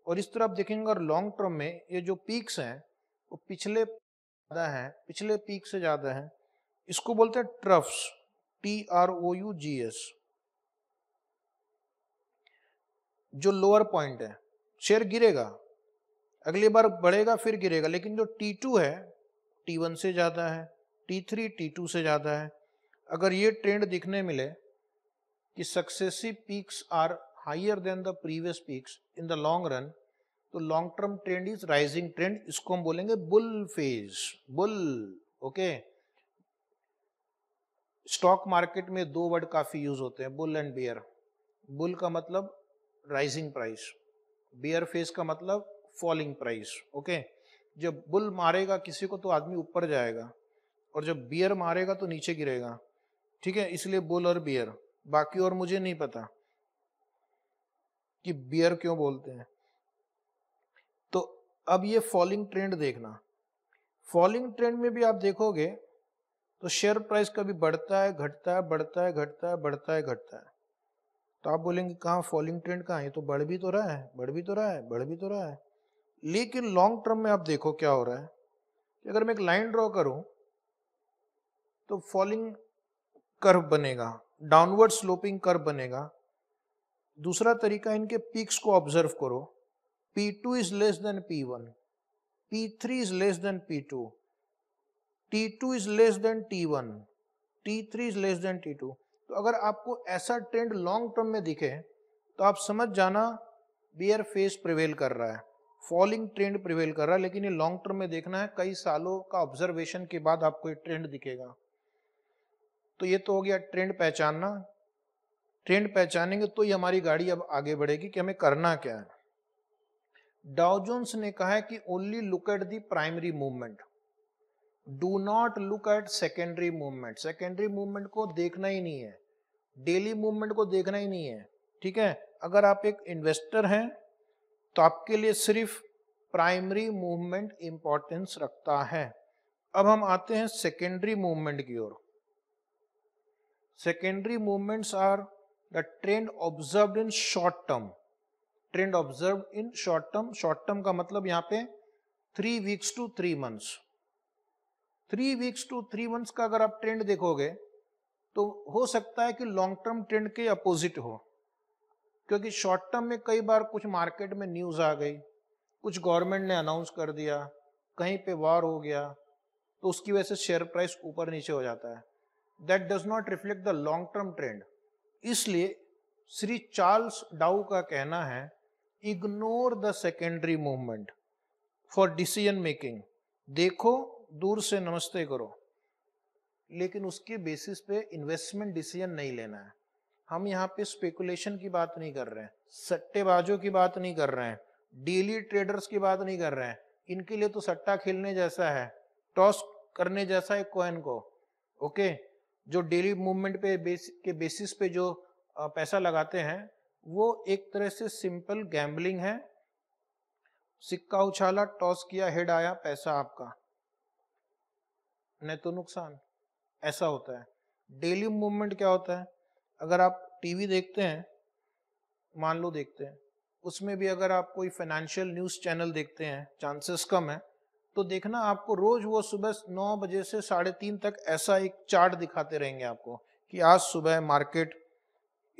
Speaker 1: और इस तरह आप देखेंगे अगर लॉन्ग टर्म में ये जो पीक्स हैं वो पिछले ज़्यादा हैं पिछले पीक से ज़्यादा हैं इसको बोलते हैं troughs T R O U G H S lower point है शेयर गिरेगा अगली बार बढ़ेगा फिर गिरेगा लेकिन जो T2 है T1 से ज़्यादा है T3 T2 से ज़्यादा है अगर ये ट्रेंड दिखने मिले कि successive peaks are higher than the previous peaks in the long run तो long term trend is rising trend इसको हम बोलेंगे bull phase bull okay stock market में दो वर्ड काफी यूज होते हैं बुल एंड बियर बुल का मतलब राइजिंग प्राइस बियर फेज का मतलब फॉलिंग प्राइस ओके जब बुल मारेगा किसी को तो आदमी ऊपर जाएगा और जब बियर मारेगा तो नीचे गिरेगा ठीक है इसलिए बुल और बियर बाकी और मुझे नहीं पता कि बियर क्यों बोलते हैं तो अब ये फॉलिंग ट्रेंड देखना फॉलिंग ट्रेंड में भी आप देखोगे तो शेयर प्राइस कभी बढ़ता है घटता है बढ़ता है घटता है बढ़ता है घटता है तो आप बोलेंगे कहाँ फॉलिंग ट्रेंड कहाँ ये तो बढ़ भी तो रहा है बढ़ भी तो रहा है बढ़ भी तो रहा है लेकिन लॉन्ग टर्म में आप देखो क्या हो रहा है कि अगर मैं एक लाइन ड्रॉ करूं तो फॉलिंग कर्व बनेगा डाउनवर्ड स्लोपिंग कर बनेगा दूसरा तरीका इनके पीक्स को ऑब्जर्व करो P2 is less than P1, three is less than T two is less than T three is less than two तो अगर आपको ऐसा ट्रेंड लॉन्ग टर्म में दिखे तो आप समझ जाना बियर फेस प्रिवेल कर रहा है फॉलिंग ट्रेंड प्रिवेल कर रहा है लेकिन ये लॉन्ग टर्म में देखना है कई सालों का ऑब्जर्वेशन के बाद आपको ये ट्रेंड दिखेगा तो ये तो हो गया ट्रेंड पहचानना ट्रेंड पहचानेंगे तो ये हमारी गाड़ी अब आगे बढ़ेगी कि हमें करना क्या है डाउजोन्स ने कहा है कि only look at the primary movement do not look at secondary movement secondary movement को देखना ही नहीं है डेली मूवमेंट को देखना ही नहीं है ठीक है अगर आप एक इन्वेस्टर हैं तो आपके लिए सिर्फ प्राइमरी मूवमेंट इंपॉर्टेंस रखता है अब हम आते हैं सेकेंडरी मूवमेंट की ओर secondary movements are the trend observed in short term trend observed in short term short term का मतलब यहाँ पे three weeks to three months three weeks to three months का अगर आप ट्रेंड देखोगे तो हो सकता है कि लॉन्ग टर्म ट्रेंड के अपोजिट हो क्योंकि शॉर्ट टर्म में कई बार कुछ मार्केट में न्यूज आ गई कुछ गवर्नमेंट ने अनाउंस कर दिया कहीं पे वार हो गया तो उसकी वजह से शेयर प्राइस ऊपर नीचे हो जाता है that does not reflect the long term trend इसलिए श्री चार्ल्स डाउ का कहना है ignore the secondary movement for decision making देखो दूर से नमस्ते करो लेकिन उसके बेसिस पे इन्वेस्टमेंट डिसीजन नहीं लेना है हम यहाँ पे स्पेकुलेशन की बात नहीं कर रहे हैं सट्टेबाजों की बात नहीं कर रहे हैं डेली ट्रेडर्स की बात नहीं कर रहे हैं इनके लिए तो सट्टा खेलने जैसा है टॉस करने जैसा है कॉइन को ओके जो डेली मूवमेंट पे बेस, के बेसिस पे जो पैसा लगाते हैं वो एक तरह से सिंपल गैम्बलिंग है सिक्का उछाला टॉस किया हेड आया पैसा आपका नहीं तो नुकसान ऐसा होता है डेली मूवमेंट क्या होता है अगर आप टीवी देखते हैं मान लो देखते हैं उसमें भी अगर आप कोई फाइनेंशियल न्यूज चैनल देखते हैं चांसेस कम है तो देखना आपको रोज वो सुबह नौ बजे से साढ़े तीन तक ऐसा एक चार्ट दिखाते रहेंगे आपको कि आज सुबह मार्केट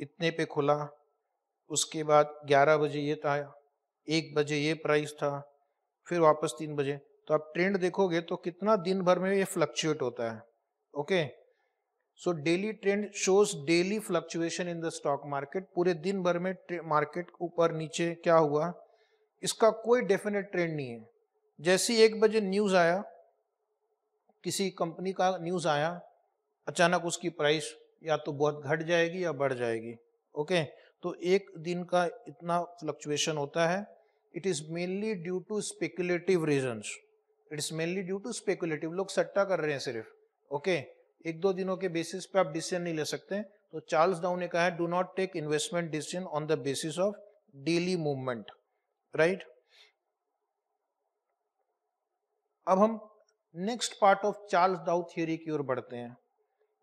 Speaker 1: इतने पे खुला उसके बाद ग्यारह बजे ये था एक बजे ये प्राइस था फिर वापस तीन बजे तो आप ट्रेंड देखोगे तो कितना दिन भर में ये फ्लक्चुएट होता है okay so daily trend shows daily fluctuation in the stock market पूरे दिन भर में मार्केट ऊपर नीचे क्या हुआ इसका कोई डेफिनेट ट्रेंड नहीं है जैसी एक बजे न्यूज़ आया किसी कंपनी का न्यूज़ आया अचानक उसकी प्राइस या तो बहुत घट जाएगी या बढ़ जाएगी ओके तो एक दिन का इतना फ्लक्चुएशन होता है it is mainly due to speculative reason it is mainly due to speculative लोग सट्टा कर रहे हैं सिर्फ ओके एक दो दिनों के बेसिस पे आप डिसीजन नहीं ले सकते तो चार्ल्स डाउन ने कहा है do not take investment decision on the basis of daily movement right अब हम next part of Charles Dow theory की ओर बढ़ते हैं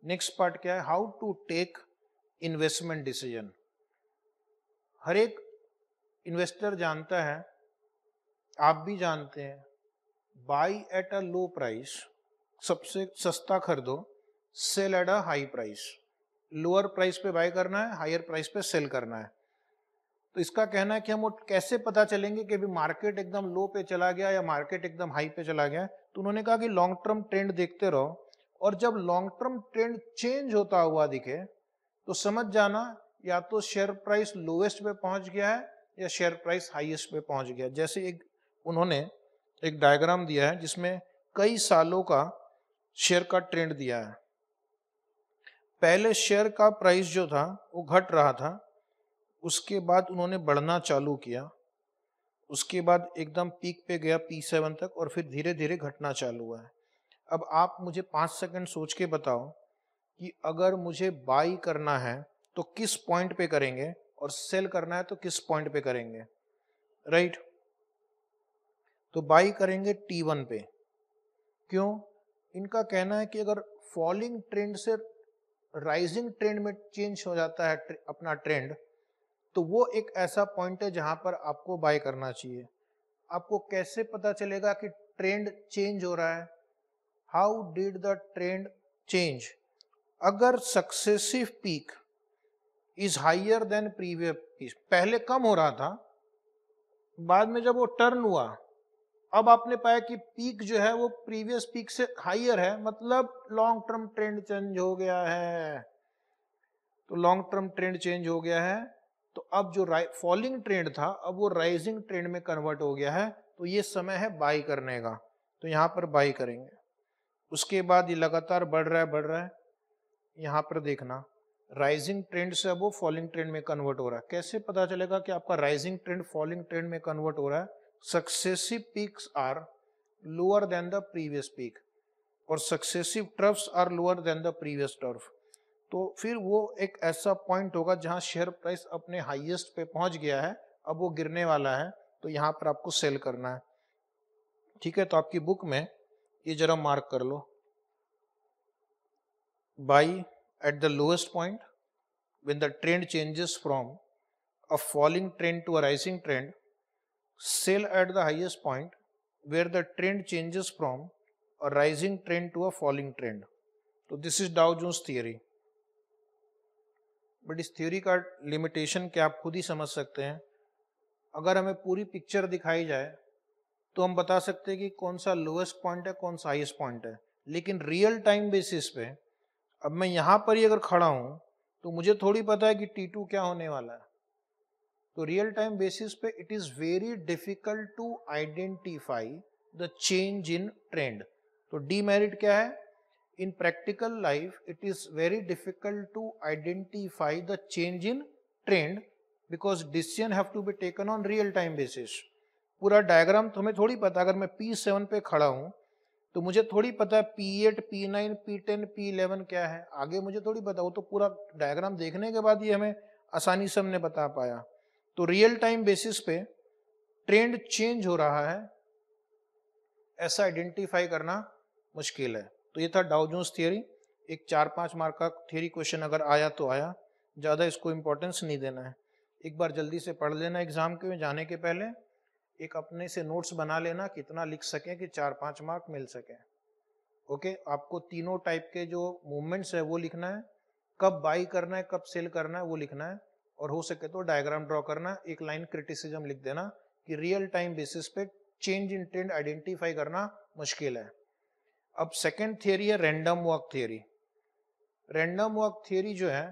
Speaker 1: नेक्स्ट पार्ट क्या है how to take investment decision हर एक इन्वेस्टर जानता है आप भी जानते हैं buy at a low price सबसे सस्ता खरीदो sell at a high price lower price पे बाय करना है हायर प्राइस पे सेल करना है तो इसका कहना है कि हम वो कैसे पता चलेंगे कि अभी मार्केट एकदम लो पे चला गया या मार्केट एकदम हाई पे चला गया तो उन्होंने कहा कि लॉन्ग टर्म ट्रेंड देखते रहो और जब लॉन्ग टर्म ट्रेंड चेंज होता हुआ दिखे तो समझ जाना या तो शेयर प्राइस लोवेस्ट पे पहुंच गया है या शेयर प्राइस हाईएस्ट पे पहुंच गया जैसे एक उन्होंने एक डायग्राम दिया है जिसमें कई सालों का शेयर का ट्रेंड दिया है पहले शेयर का प्राइस जो था वो घट रहा था उसके बाद उन्होंने बढ़ना चालू किया उसके बाद एकदम पीक पे गया पी सेवन तक और फिर धीरे धीरे घटना चालू हुआ है अब आप मुझे पाँच सेकंड सोच के बताओ कि अगर मुझे बाई करना है तो किस पॉइंट पे करेंगे और सेल करना है तो किस पॉइंट पे करेंगे राइट right? तो बाई करेंगे टी वन पे क्यों इनका कहना है कि अगर फॉलिंग ट्रेंड से राइजिंग ट्रेंड में चेंज हो जाता है अपना ट्रेंड तो वो एक ऐसा पॉइंट है जहां पर आपको बाय करना चाहिए आपको कैसे पता चलेगा कि ट्रेंड चेंज हो रहा है how did the trend change अगर successive peak is higher than previous peak पहले कम हो रहा था बाद में जब वो टर्न हुआ अब आपने पाया कि पीक जो है वो प्रीवियस पीक से हाइयर है मतलब लॉन्ग टर्म ट्रेंड चेंज हो गया है तो लॉन्ग टर्म ट्रेंड चेंज हो गया है तो अब जो फॉलिंग ट्रेंड था अब वो राइजिंग ट्रेंड में कन्वर्ट हो गया है तो ये समय है बाई करने का तो यहाँ पर बाई करेंगे उसके बाद ये लगातार बढ़ रहा है बढ़ रहा है यहाँ पर देखना राइजिंग ट्रेंड से अब वो फॉलिंग ट्रेंड में कन्वर्ट हो रहा है कैसे पता चलेगा कि आपका राइजिंग ट्रेंड फॉलिंग ट्रेंड में कन्वर्ट हो रहा है successive peaks are lower than the previous peak और successive troughs are lower than the previous trough तो फिर वो एक ऐसा पॉइंट होगा जहां शेयर प्राइस अपने हाईएस्ट पे पहुंच गया है अब वो गिरने वाला है तो यहां पर आपको सेल करना है ठीक है तो आपकी बुक में ये जरा मार्क कर लो buy at the lowest point when the trend changes from a falling trend to a rising trend sell at the highest point where the trend changes from a rising trend to a falling trend तो this is Dow Jones theory but इस theory का limitation क्या आप खुद ही समझ सकते हैं अगर हमें पूरी पिक्चर दिखाई जाए तो हम बता सकते हैं कि कौन सा लोएस्ट पॉइंट है कौन सा हाइस्ट पॉइंट है लेकिन रियल टाइम बेसिस पे अब मैं यहाँ पर ही अगर खड़ा हूँ तो मुझे थोड़ी पता है कि टी टू क्या होने वाला है तो रियल टाइम बेसिस पे it is very difficult to identify the change in trend तो डीमेरिट क्या है in practical life it is very difficult to identify the change in trend because decision have to be taken on real time basis पूरा diagram तो हमें थोड़ी पता अगर मैं पी सेवन पे खड़ा हूं तो मुझे थोड़ी पता है P P eight nine P ten P eleven क्या है आगे मुझे थोड़ी पता वो तो पूरा डायग्राम देखने के बाद ही हमें आसानी से हमने बता पाया तो रियल टाइम बेसिस पे ट्रेंड चेंज हो रहा है ऐसा आइडेंटिफाई करना मुश्किल है तो ये था डाउजोन्स थियोरी एक चार पांच मार्क का थियोरी क्वेश्चन अगर आया तो आया ज़्यादा इसको इम्पोर्टेंस नहीं देना है एक बार जल्दी से पढ़ लेना एग्जाम के में जाने के पहले एक अपने से नोट्स बना लेना कितना लिख सकें कि चार पाँच मार्क मिल सके ओके आपको तीनों टाइप के जो मूवमेंट्स है वो लिखना है कब बाई करना है कब सेल करना है वो लिखना है और हो सके तो डायग्राम ड्रॉ करना एक लाइन क्रिटिसिज्म लिख देना कि रियल टाइम बेसिस पे चेंज इन ट्रेंड आइडेंटिफाई करना मुश्किल है अब सेकेंड थियोरी है random walk theory random walk theory जो है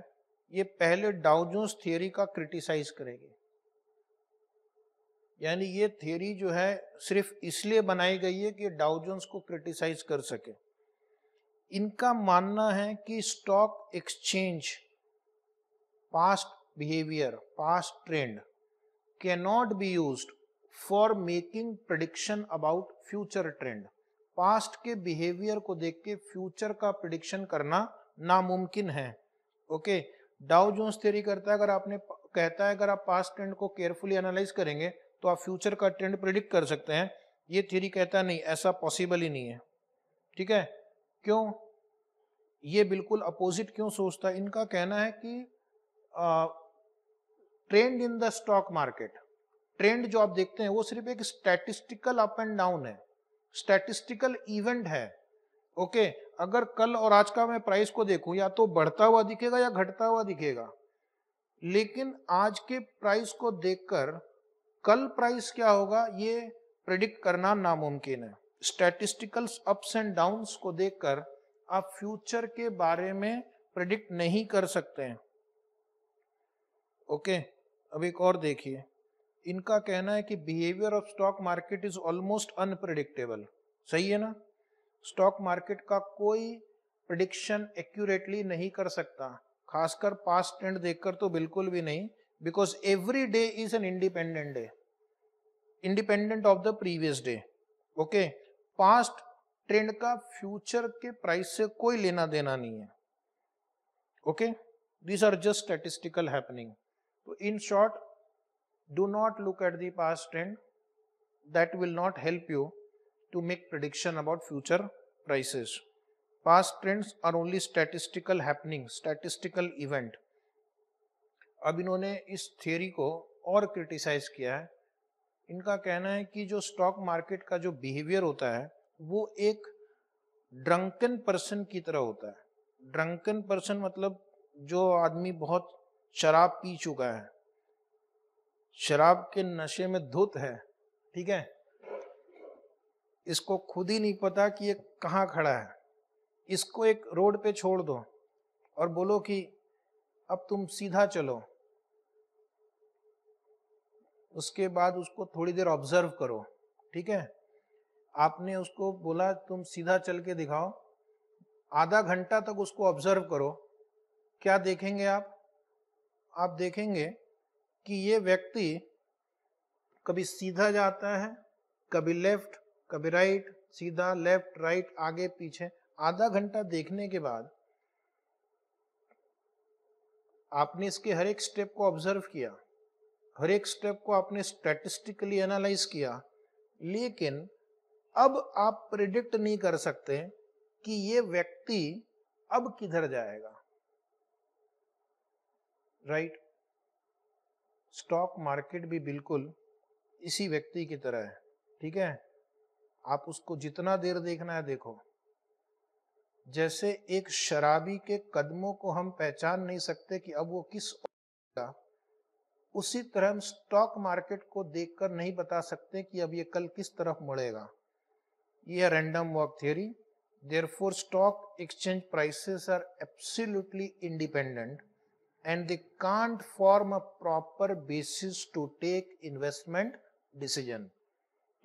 Speaker 1: ये पहले डाउजोन्स थियोरी का क्रिटिसाइज करेगी यानी ये थियोरी जो है सिर्फ इसलिए बनाई गई है कि डाउजोन्स को क्रिटिसाइज कर सके इनका मानना है कि stock exchange past behaviour past trend cannot be use for making prediction about future trend past के बिहेवियर को देख के फ्यूचर का प्रिडिक्शन करना नामुमकिन है ओके डाउ जोन्स थ्योरी करता है अगर आपने कहता है अगर आप पास्ट ट्रेंड को केयरफुली एनालाइज करेंगे तो आप फ्यूचर का ट्रेंड प्रिडिक्ट कर सकते हैं ये थ्योरी कहता नहीं ऐसा पॉसिबल ही नहीं है ठीक है क्यों ये बिल्कुल अपोजिट क्यों सोचता है इनका कहना है कि trend in the stock market trend जो आप देखते हैं वो सिर्फ एक स्टैटिस्टिकल अप एंड डाउन है स्टैटिस्टिकल इवेंट है ओके okay, अगर कल और आज का मैं प्राइस को देखूं या तो बढ़ता हुआ दिखेगा या घटता हुआ दिखेगा लेकिन आज के प्राइस को देखकर कल प्राइस क्या होगा ये प्रिडिक्ट करना नामुमकिन है स्टैटिस्टिकल अप्स एंड डाउन्स को देखकर आप फ्यूचर के बारे में प्रिडिक्ट नहीं कर सकते हैं ओके okay, अब एक और देखिए इनका कहना है कि behaviour of stock market is almost unpredictable सही है ना स्टॉक मार्केट का कोई प्रडिक्शन एक्यूरेटली नहीं कर सकता खासकर पास्ट ट्रेंड देखकर तो बिल्कुल भी नहीं because every day is an independent day independent of the previous day okay past trend का फ्यूचर के प्राइस से कोई लेना देना नहीं है okay these are just statistical happening तो in short do not look at the past trend that will not help you to make prediction about future prices. Past trends are only statistical happening, statistical event. अब इन्होंने इस theory को और criticise किया है इनका कहना है कि जो स्टॉक मार्केट का जो बिहेवियर होता है वो एक ड्रंकन पर्सन की तरह होता है ड्रंकन पर्सन मतलब जो आदमी बहुत शराब पी चुका है शराब के नशे में धुत है ठीक है इसको खुद ही नहीं पता कि ये कहाँ खड़ा है इसको एक रोड पे छोड़ दो और बोलो कि अब तुम सीधा चलो उसके बाद उसको थोड़ी देर ऑब्जर्व करो ठीक है आपने उसको बोला तुम सीधा चल के दिखाओ आधा घंटा तक उसको ऑब्जर्व करो क्या देखेंगे आप आप देखेंगे कि ये व्यक्ति कभी सीधा जाता है कभी लेफ्ट कभी राइट सीधा लेफ्ट राइट आगे पीछे आधा घंटा देखने के बाद आपने इसके हर एक स्टेप को ऑब्जर्व किया हर एक स्टेप को आपने स्टैटिस्टिकली एनालाइज किया लेकिन अब आप प्रिडिक्ट नहीं कर सकते कि ये व्यक्ति अब किधर जाएगा राइट right? स्टॉक मार्केट भी बिल्कुल इसी व्यक्ति की तरह है ठीक है आप उसको जितना देर देखना है देखो जैसे एक शराबी के कदमों को हम पहचान नहीं सकते कि अब वो किस उसी तरह हम स्टॉक मार्केट को देखकर नहीं बता सकते कि अब ये कल किस तरफ मुड़ेगा ये random walk theory therefore stock exchange prices are absolutely independent and they can't form a proper basis to take investment decision.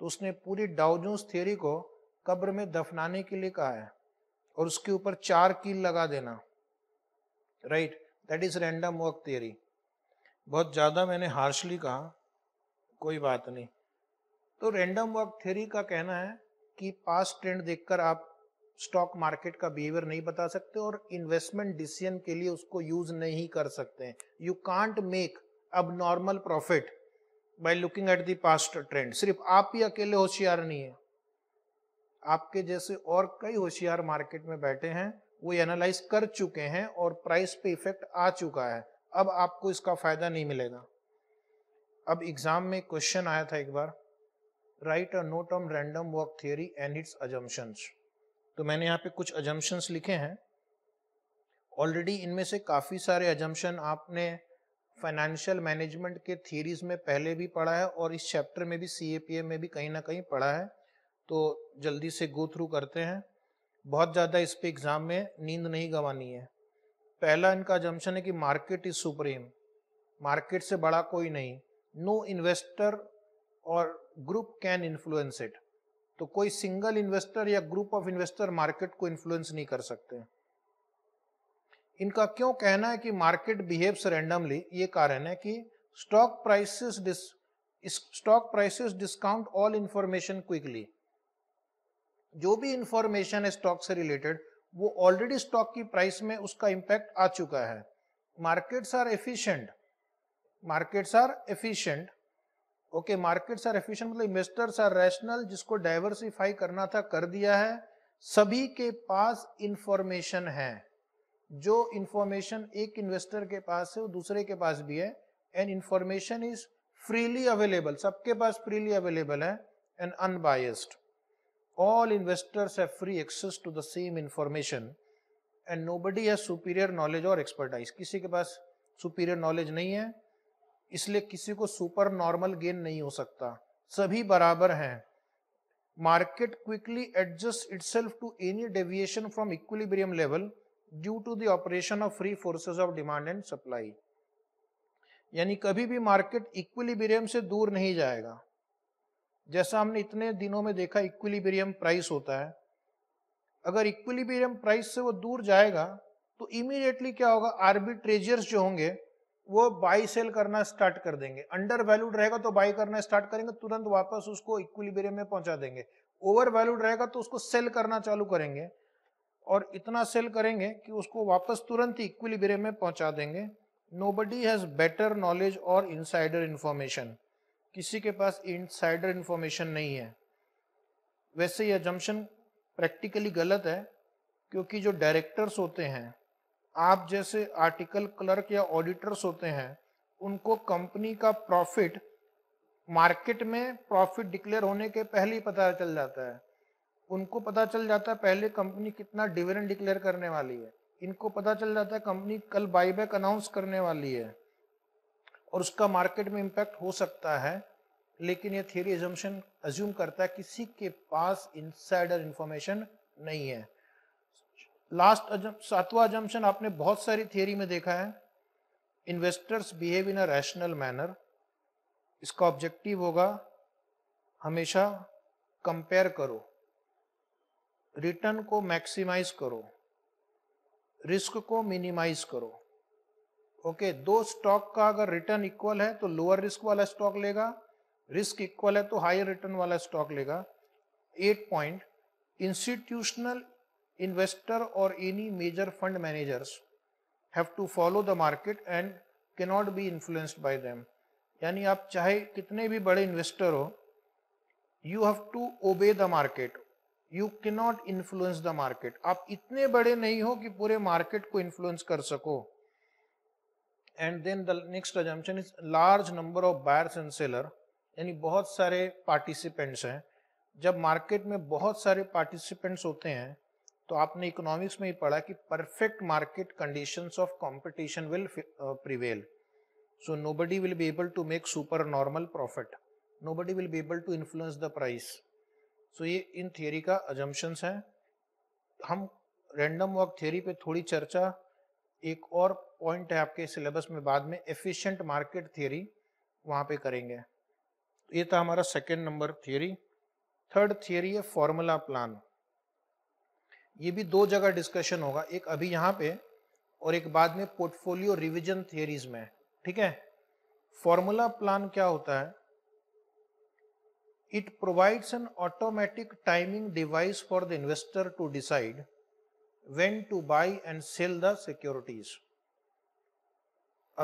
Speaker 1: तो उसने पूरी डाउजोस थ्योरी को कब्र में दफनाने के लिए कहा है और उसके ऊपर चार कील लगा देना right that is random work theory बहुत ज़्यादा मैंने हार्शली कहा कोई बात नहीं तो रैंडम वर्क थ्योरी का कहना है कि पास्ट ट्रेंड देखकर आप स्टॉक मार्केट का बिहेवियर नहीं बता सकते और इन्वेस्टमेंट डिसीजन के लिए उसको यूज नहीं कर सकते you can't make abnormal profit by looking at the past trend सिर्फ आप ही अकेले होशियार नहीं है आपके जैसे और कई होशियार मार्केट में बैठे हैं वो एनालाइज कर चुके हैं और प्राइस पे इफेक्ट आ चुका है अब आपको इसका फायदा नहीं मिलेगा अब एग्जाम में क्वेश्चन आया था एक बार write a note on random work theory and its assumptions तो मैंने यहाँ पे कुछ अजम्पन्स लिखे हैं ऑलरेडी इनमें से काफ़ी सारे अजम्पन आपने फाइनेंशियल मैनेजमेंट के थीरीज में पहले भी पढ़ा है और इस चैप्टर में भी सी ए ए पी में भी कहीं ना कहीं पढ़ा है तो जल्दी से गो थ्रू करते हैं बहुत ज़्यादा इस पर एग्ज़ाम में नींद नहीं गंवानी है पहला इनका अजम्पन है कि मार्केट इज़ सुप्रीम मार्केट से बड़ा कोई नहीं नो इन्वेस्टर और ग्रुप कैन इन्फ्लुएंस इट तो कोई सिंगल इन्वेस्टर या ग्रुप ऑफ इन्वेस्टर मार्केट को इन्फ्लुएंस नहीं कर सकते इनका क्यों कहना है कि मार्केट बिहेव्स रैंडमली ये कारण है कि stock prices dis stock prices discount all information quickly जो भी इंफॉर्मेशन है स्टॉक से रिलेटेड वो ऑलरेडी स्टॉक की प्राइस में उसका इम्पैक्ट आ चुका है markets are efficient markets are efficient okay markets are efficient मतलब इन्वेस्टर्स आर रैशनल जिसको डाइवर्सिफाई करना था कर दिया है सभी के पास इंफॉर्मेशन है जो इंफॉर्मेशन एक इन्वेस्टर के पास है वो दूसरे के पास भी है and information is freely available सबके पास फ्रीली अवेलेबल है and unbiased all investors have free access to the same information and nobody has superior knowledge और एक्सपर्टाइज किसी के पास सुपीरियर नॉलेज नहीं है इसलिए किसी को सुपर नॉर्मल गेन नहीं हो सकता सभी बराबर हैं quickly adjust itself to any deviation from equilibrium level due to the operation of free forces of demand and supply यानी कभी भी मार्केट इक्विलिब्रियम से दूर नहीं जाएगा जैसा हमने इतने दिनों में देखा इक्विलिब्रियम प्राइस होता है अगर इक्विलिब्रियम प्राइस से वो दूर जाएगा तो इमीडिएटली क्या होगा आर्बिट्रेजर्स जो होंगे वो बाई सेल करना स्टार्ट कर देंगे अंडर वैल्यूड रहेगा तो बाई करना स्टार्ट करेंगे तुरंत वापस उसको इक्विलिब्रियम में पहुंचा देंगे ओवर वैल्यूड रहेगा तो उसको सेल करना चालू करेंगे और इतना सेल करेंगे कि उसको वापस तुरंत ही इक्विलिब्रियम में पहुंचा देंगे नोबडी हैज बेटर नॉलेज और इनसाइडर इंफॉर्मेशन किसी के पास इनसाइडर इंफॉर्मेशन नहीं है वैसे यह जम्पन प्रैक्टिकली गलत है क्योंकि जो डायरेक्टर्स होते हैं आप जैसे आर्टिकल क्लर्क या ऑडिटर्स होते हैं उनको कंपनी का प्रॉफिट मार्केट में प्रॉफिट डिक्लेयर होने के पहले ही पता चल जाता है उनको पता चल जाता है पहले कंपनी कितना डिविडेंड डिक्लेयर करने वाली है इनको पता चल जाता है कंपनी कल बाईबैक अनाउंस करने वाली है और उसका मार्केट में इम्पैक्ट हो सकता है लेकिन ये थियरी एजम्पन एज्यूम करता है किसी के पास इनसाइडर इंफॉर्मेशन नहीं है लास्ट सातवां जम्पन आपने बहुत सारी थियोरी में देखा है investors behave in a rational manner इसका ऑब्जेक्टिव होगा हमेशा कंपेयर करो रिटर्न को मैक्सिमाइज करो रिस्क को मिनिमाइज करो ओके okay, दो स्टॉक का अगर रिटर्न इक्वल है तो लोअर रिस्क वाला स्टॉक लेगा रिस्क इक्वल है तो हायर रिटर्न वाला स्टॉक लेगा at point institutional investor or any major fund managers have to follow the market and cannot be influenced by them. यानी आप चाहे कितने भी बड़े इन्वेस्टर हो you have to obey the market you not influence the market आप इतने बड़े नहीं हो कि पूरे मार्केट को इन्फ्लुएंस कर सको and then the next assumption is large number of buyers and seller यानी बहुत सारे पार्टिसिपेंट्स हैं जब मार्केट में बहुत सारे पार्टिसिपेंट्स होते हैं तो आपने इकोनॉमिक्स में ही पढ़ा कि perfect market conditions of competition will prevail so nobody will be able to make supernormal profit nobody will be able to influence the price so ये इन थियोरी का अजम्पन्स हैं हम रैंडम वर्क थियोरी पे थोड़ी चर्चा एक और point है आपके सिलेबस में बाद में एफिशिएंट मार्केट थियोरी वहाँ पे करेंगे ये था हमारा second number theory third theory है फॉर्मूला प्लान ये भी दो जगह डिस्कशन होगा एक अभी यहाँ पे और एक बाद में पोर्टफोलियो रिविजन थियरीज में ठीक है फॉर्मूला प्लान क्या होता है it provides an automatic timing device for the investor to decide when to buy and sell the securities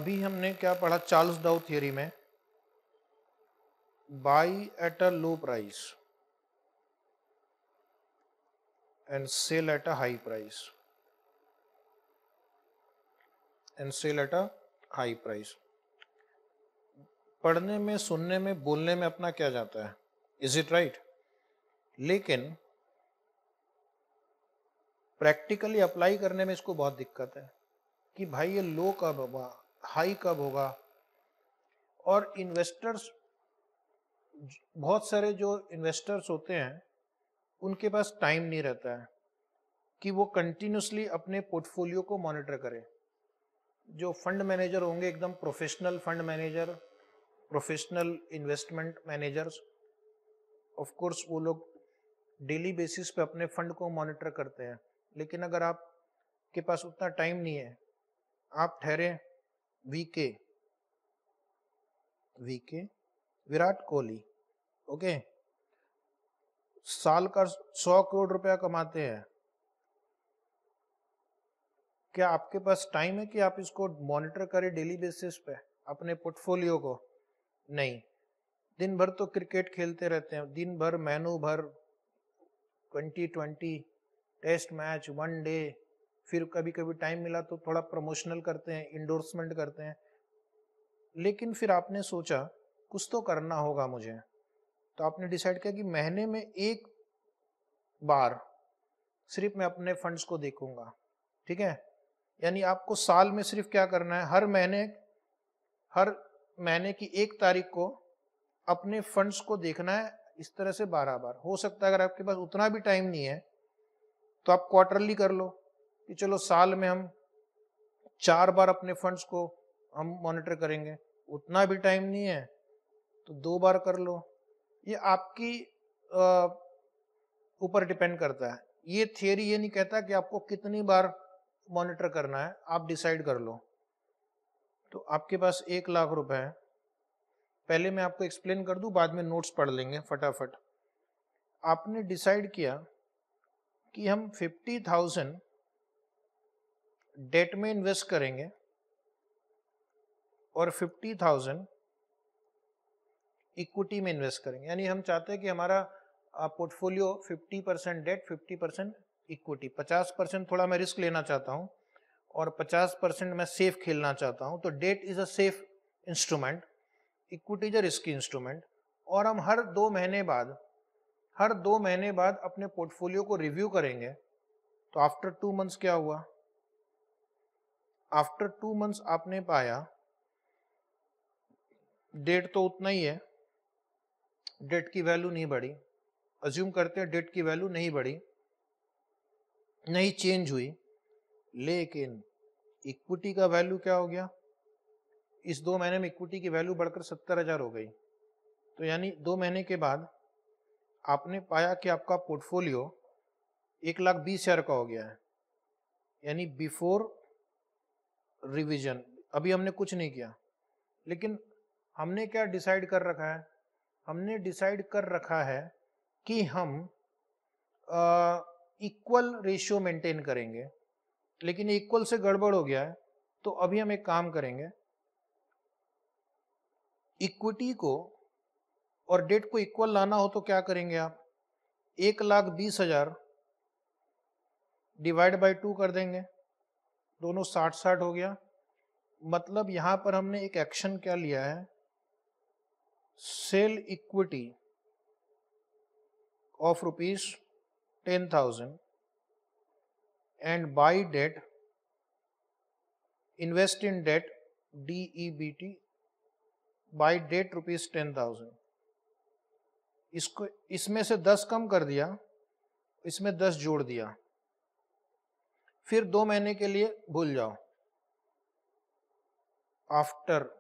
Speaker 1: अभी हमने क्या पढ़ा चार्ल्स डाउ थियरी में buy at a low price and sell at a high price and sell at a high price पढ़ने में सुनने में बोलने में अपना क्या जाता है इज इट राइट लेकिन प्रैक्टिकली अप्लाई करने में इसको बहुत दिक्कत है कि भाई ये लो कब होगा हाई कब होगा और इन्वेस्टर्स बहुत सारे जो इन्वेस्टर्स होते हैं उनके पास टाइम नहीं रहता है कि वो कंटिन्यूसली अपने पोर्टफोलियो को मॉनिटर करें जो फंड मैनेजर होंगे एकदम professional fund manager professional investment managers of course वो लोग डेली बेसिस पे अपने फंड को मॉनिटर करते हैं लेकिन अगर आप के पास उतना टाइम नहीं है आप ठहरे VK VK Virat Kohli okay okay? साल का सौ करोड़ रुपया कमाते हैं क्या आपके पास टाइम है कि आप इसको मॉनिटर करें डेली बेसिस पे अपने पोर्टफोलियो को नहीं दिन भर तो क्रिकेट खेलते रहते हैं दिन भर मेनू भर twenty twenty test match one day फिर कभी कभी टाइम मिला तो थोड़ा प्रमोशनल करते हैं इंडोर्समेंट करते हैं लेकिन फिर आपने सोचा कुछ तो करना होगा मुझे तो आपने डिसाइड किया कि महीने में एक बार सिर्फ मैं अपने फंड्स को देखूंगा ठीक है यानी आपको साल में सिर्फ क्या करना है हर महीने हर महीने की एक तारीख को अपने फंड्स को देखना है इस तरह से बारह बार हो सकता है अगर आपके पास उतना भी टाइम नहीं है तो आप क्वार्टरली कर लो कि चलो साल में हम चार बार अपने फंड्स को हम मॉनिटर करेंगे उतना भी टाइम नहीं है तो दो बार कर लो ये आपकी ऊपर डिपेंड करता है ये थियोरी ये नहीं कहता कि आपको कितनी बार मॉनिटर करना है आप डिसाइड कर लो तो आपके पास एक लाख रुपए है पहले मैं आपको एक्सप्लेन कर दूं बाद में नोट्स पढ़ लेंगे फटाफट आपने डिसाइड किया कि हम फिफ्टी थाउजेंड डेट में इन्वेस्ट करेंगे और फिफ्टी थाउजेंड इक्विटी में इन्वेस्ट करेंगे यानी हम चाहते हैं कि हमारा portfolio 50 percent debt 50 percent equity 50 percent थोड़ा मैं रिस्क लेना चाहता हूँ और 50 परसेंट मैं सेफ खेलना चाहता हूँ तो debt is a safe instrument equity is a risky instrument और हम हर दो महीने बाद हर दो महीने बाद अपने पोर्टफोलियो को रिव्यू करेंगे तो आफ्टर टू मंथ्स क्या हुआ आफ्टर टू मंथ्स आपने पाया डेट तो उतना ही है डेट की वैल्यू नहीं बढ़ी अज्यूम करते हैं डेट की वैल्यू नहीं बढ़ी नहीं चेंज हुई लेकिन इक्विटी का वैल्यू क्या हो गया इस दो महीने में इक्विटी की वैल्यू बढ़कर सत्तर हजार हो गई तो यानी दो महीने के बाद आपने पाया कि आपका पोर्टफोलियो एक लाख बीस हजार का हो गया है यानी बिफोर रिवीजन अभी हमने कुछ नहीं किया लेकिन हमने क्या डिसाइड कर रखा है हमने डिसाइड कर रखा है कि हम इक्वल रेशियो मेंटेन करेंगे लेकिन इक्वल से गड़बड़ हो गया है तो अभी हम एक काम करेंगे इक्विटी को और डेट को इक्वल लाना हो तो क्या करेंगे आप एक लाख बीस हजार डिवाइड बाय टू कर देंगे दोनों साठ साठ हो गया मतलब यहां पर हमने एक एक्शन क्या लिया है sell equity of rupees ten thousand and buy debt invest in debt D E B T buy debt rupees ten thousand इसको इसमें से दस कम कर दिया इसमें दस जोड़ दिया फिर दो महीने के लिए भूल जाओ after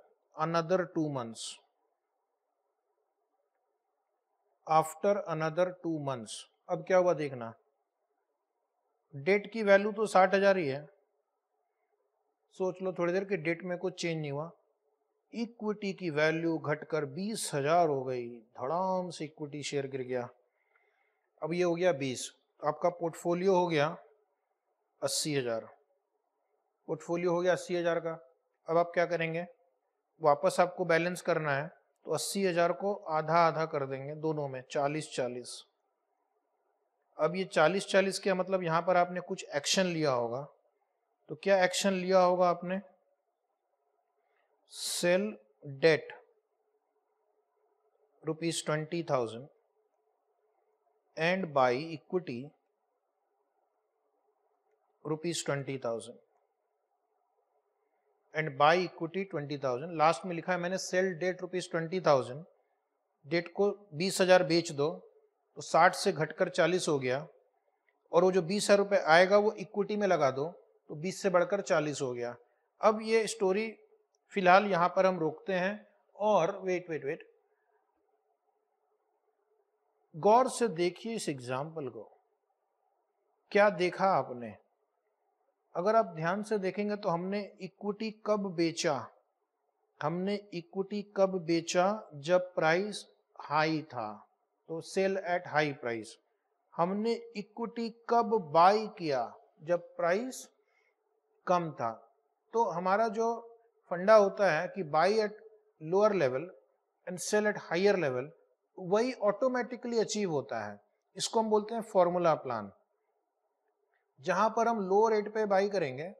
Speaker 1: another two months after another two months अब क्या हुआ देखना डेट की वैल्यू तो साठ हजार ही है सोच लो थोड़ी देर के डेट में कुछ चेंज नहीं हुआ इक्विटी की वैल्यू घटकर बीस हजार हो गई धड़ाम से इक्विटी शेयर गिर गया अब ये हो गया बीस आपका पोर्टफोलियो हो गया अस्सी हजार पोर्टफोलियो हो गया अस्सी हजार का अब आप क्या करेंगे वापस आपको बैलेंस करना है तो अस्सी हजार को आधा आधा कर देंगे दोनों में चालीस चालीस अब ये चालीस चालीस क्या मतलब यहां पर आपने कुछ एक्शन लिया होगा तो क्या एक्शन लिया होगा आपने sell debt rupees twenty thousand and buy equity rupees twenty thousand and buy equity twenty thousand last में लिखा है मैंने sell debt rupees twenty thousand debt को बीस हजार बेच दो तो साठ से घटकर चालीस हो गया और वो जो बीस हजार रुपये आएगा वो इक्विटी में लगा दो तो बीस से बढ़कर चालीस हो गया अब ये स्टोरी फिलहाल यहाँ पर हम रोकते हैं और वेट वेट वेट गौर से देखिए इस एग्जाम्पल को क्या देखा आपने अगर आप ध्यान से देखेंगे तो हमने इक्विटी कब बेचा हमने इक्विटी कब बेचा जब प्राइस हाई था तो सेल एट हाई प्राइस हमने इक्विटी कब बाई किया जब प्राइस कम था तो हमारा जो फंडा होता है कि buy at lower level and sell at higher level वही ऑटोमेटिकली अचीव होता है इसको हम बोलते हैं फॉर्मूला प्लान जहां पर हम लो रेट पे बाई करेंगे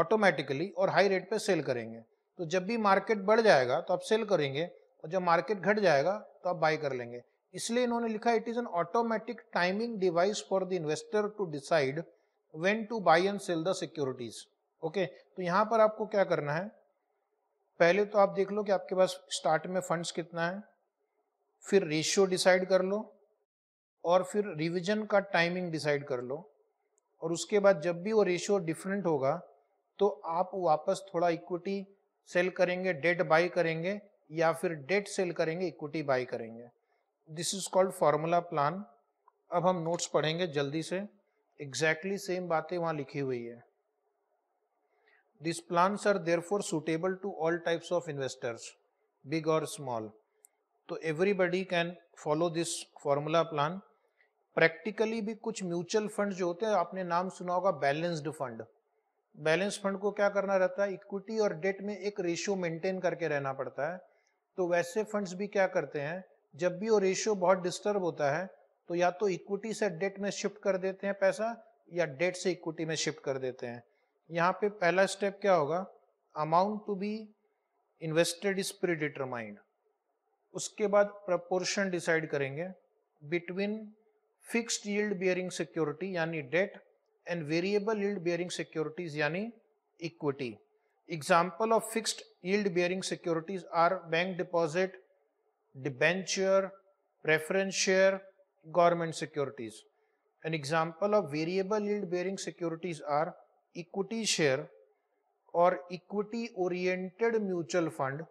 Speaker 1: ऑटोमेटिकली और हाई रेट पे सेल करेंगे तो जब भी मार्केट बढ़ जाएगा तो आप सेल करेंगे और जब मार्केट घट जाएगा तो आप बाई कर लेंगे इसलिए इन्होंने लिखा it is an automatic timing device for the investor to decide when to buy and sell the securities okay तो यहां पर आपको क्या करना है पहले तो आप देख लो कि आपके पास स्टार्ट में फंड्स कितना है फिर रेशियो डिसाइड कर लो और फिर रिवीजन का टाइमिंग डिसाइड कर लो और उसके बाद जब भी वो रेशियो डिफरेंट होगा तो आप वापस थोड़ा इक्विटी सेल करेंगे डेट बाई करेंगे या फिर डेट सेल करेंगे इक्विटी बाई करेंगे this is called formula plan अब हम नोट्स पढ़ेंगे जल्दी से एग्जैक्टली सेम बातें वहां लिखी हुई है this sir are for suitable to all types of investors big और स्मॉल तो everybody can follow this formula plan practically भी कुछ म्यूचुअल फंड जो होते हैं आपने नाम सुना होगा बैलेंस्ड फंड बैलेंस फंड को क्या करना रहता है इक्विटी और डेट में एक रेशियो मेंटेन करके रहना पड़ता है तो वैसे फंड्स भी क्या करते हैं जब भी वो रेशियो बहुत डिस्टर्ब होता है तो या तो इक्विटी से डेट में शिफ्ट कर देते हैं पैसा या डेट से इक्विटी में शिफ्ट कर देते हैं यहाँ पे पहला स्टेप क्या होगा amount to be invested is predetermined उसके बाद प्रपोर्शन डिसाइड करेंगे between fixed yield bearing security यानी debt and variable yield bearing securities यानी equity example of fixed yield bearing securities are bank deposit debenture preference share government securities an example of variable yield bearing securities are equity share और equity oriented mutual fund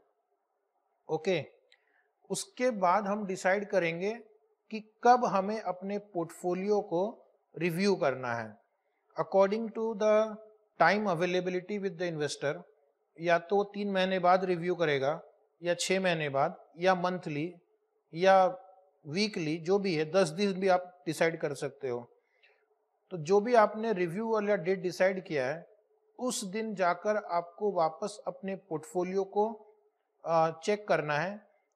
Speaker 1: okay उसके बाद हम decide करेंगे कि कब हमें अपने portfolio को रिव्यू करना है according to the time availability with the investor या तो तीन महीने बाद रिव्यू करेगा या छः महीने बाद या मंथली या वीकली जो भी है दस दिन भी आप डिसाइड कर सकते हो तो जो भी आपने रिव्यू वाला डेट डिसाइड किया है उस दिन जाकर आपको वापस अपने पोर्टफोलियो को चेक करना है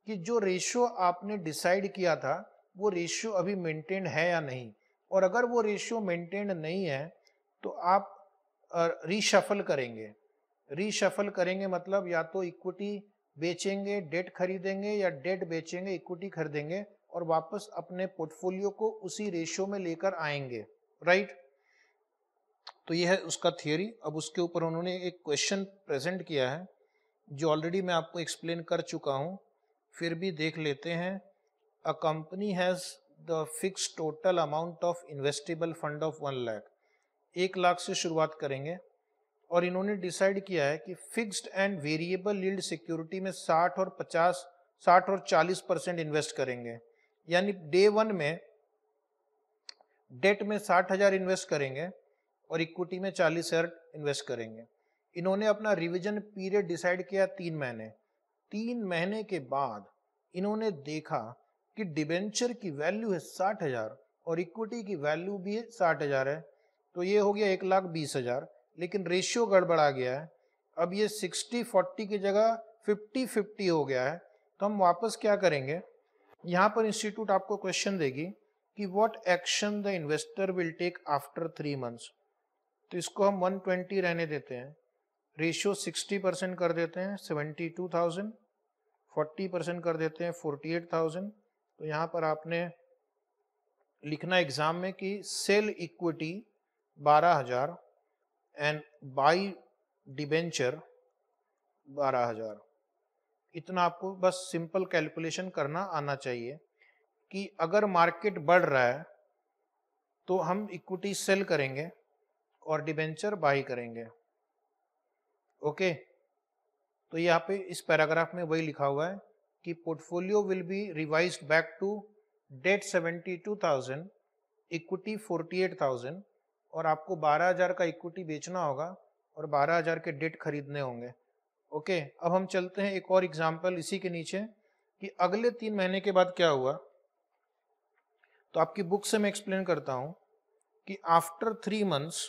Speaker 1: कि जो रेशियो आपने डिसाइड किया था वो रेशियो अभी मेंटेन है या नहीं और अगर वो रेशियो मेंटेन नहीं है तो आप रीशफल करेंगे रीशफल करेंगे मतलब या तो इक्विटी बेचेंगे डेट खरीदेंगे या डेट बेचेंगे इक्विटी खरीदेंगे और वापस अपने पोर्टफोलियो को उसी रेशियो में लेकर आएंगे राइट तो यह है उसका थियोरी अब उसके ऊपर उन्होंने एक क्वेश्चन प्रेजेंट किया है जो ऑलरेडी मैं आपको एक्सप्लेन कर चुका हूँ फिर भी देख लेते हैं a company has the fixed total amount of investable fund of one lakh एक लाख से शुरुआत करेंगे और इन्होंने डिसाइड किया है कि fixed and variable yield security में 60 और 50 60 और 40 परसेंट इन्वेस्ट करेंगे यानी डे वन में डेट में साठ हजार इन्वेस्ट करेंगे और इक्विटी में चालीस हजार इन्वेस्ट करेंगे इन्होंने अपना रिविजन पीरियड डिसाइड किया तीन महीने तीन महीने के बाद इन्होंने देखा कि डिबेंचर की वैल्यू है साठ हजार और इक्विटी की वैल्यू भी है साठ हजार है तो ये हो गया एक लाख बीस हजार लेकिन रेशियो गड़बड़ा गया है अब ये सिक्सटी फोर्टी की जगह फिफ्टी फिफ्टी हो गया है तो हम वापस क्या करेंगे यहाँ पर इंस्टीट्यूट आपको क्वेश्चन देगी कि what action the investor will take after three months तो इसको हम 120 रहने देते हैं रेशियो 60 परसेंट कर देते हैं 72,000 40 परसेंट कर देते हैं 48,000 तो यहाँ पर आपने लिखना एग्जाम में कि सेल इक्विटी बारह हजार एंड बाई डिबेंचर बारह हजार इतना आपको बस सिंपल कैलकुलेशन करना आना चाहिए कि अगर मार्केट बढ़ रहा है तो हम इक्विटी सेल करेंगे और डिबेंचर बाई करेंगे ओके तो यहाँ पे इस पैराग्राफ में वही लिखा हुआ है कि portfolio will be revise back to debt thousand equity forty eight thousand और आपको बारह हजार का इक्विटी बेचना होगा और बारह हजार के डेट खरीदने होंगे ओके अब हम चलते हैं एक और एग्जाम्पल इसी के नीचे कि अगले तीन महीने के बाद क्या हुआ तो आपकी बुक से मैं एक्सप्लेन करता हूं कि आफ्टर थ्री मंथ्स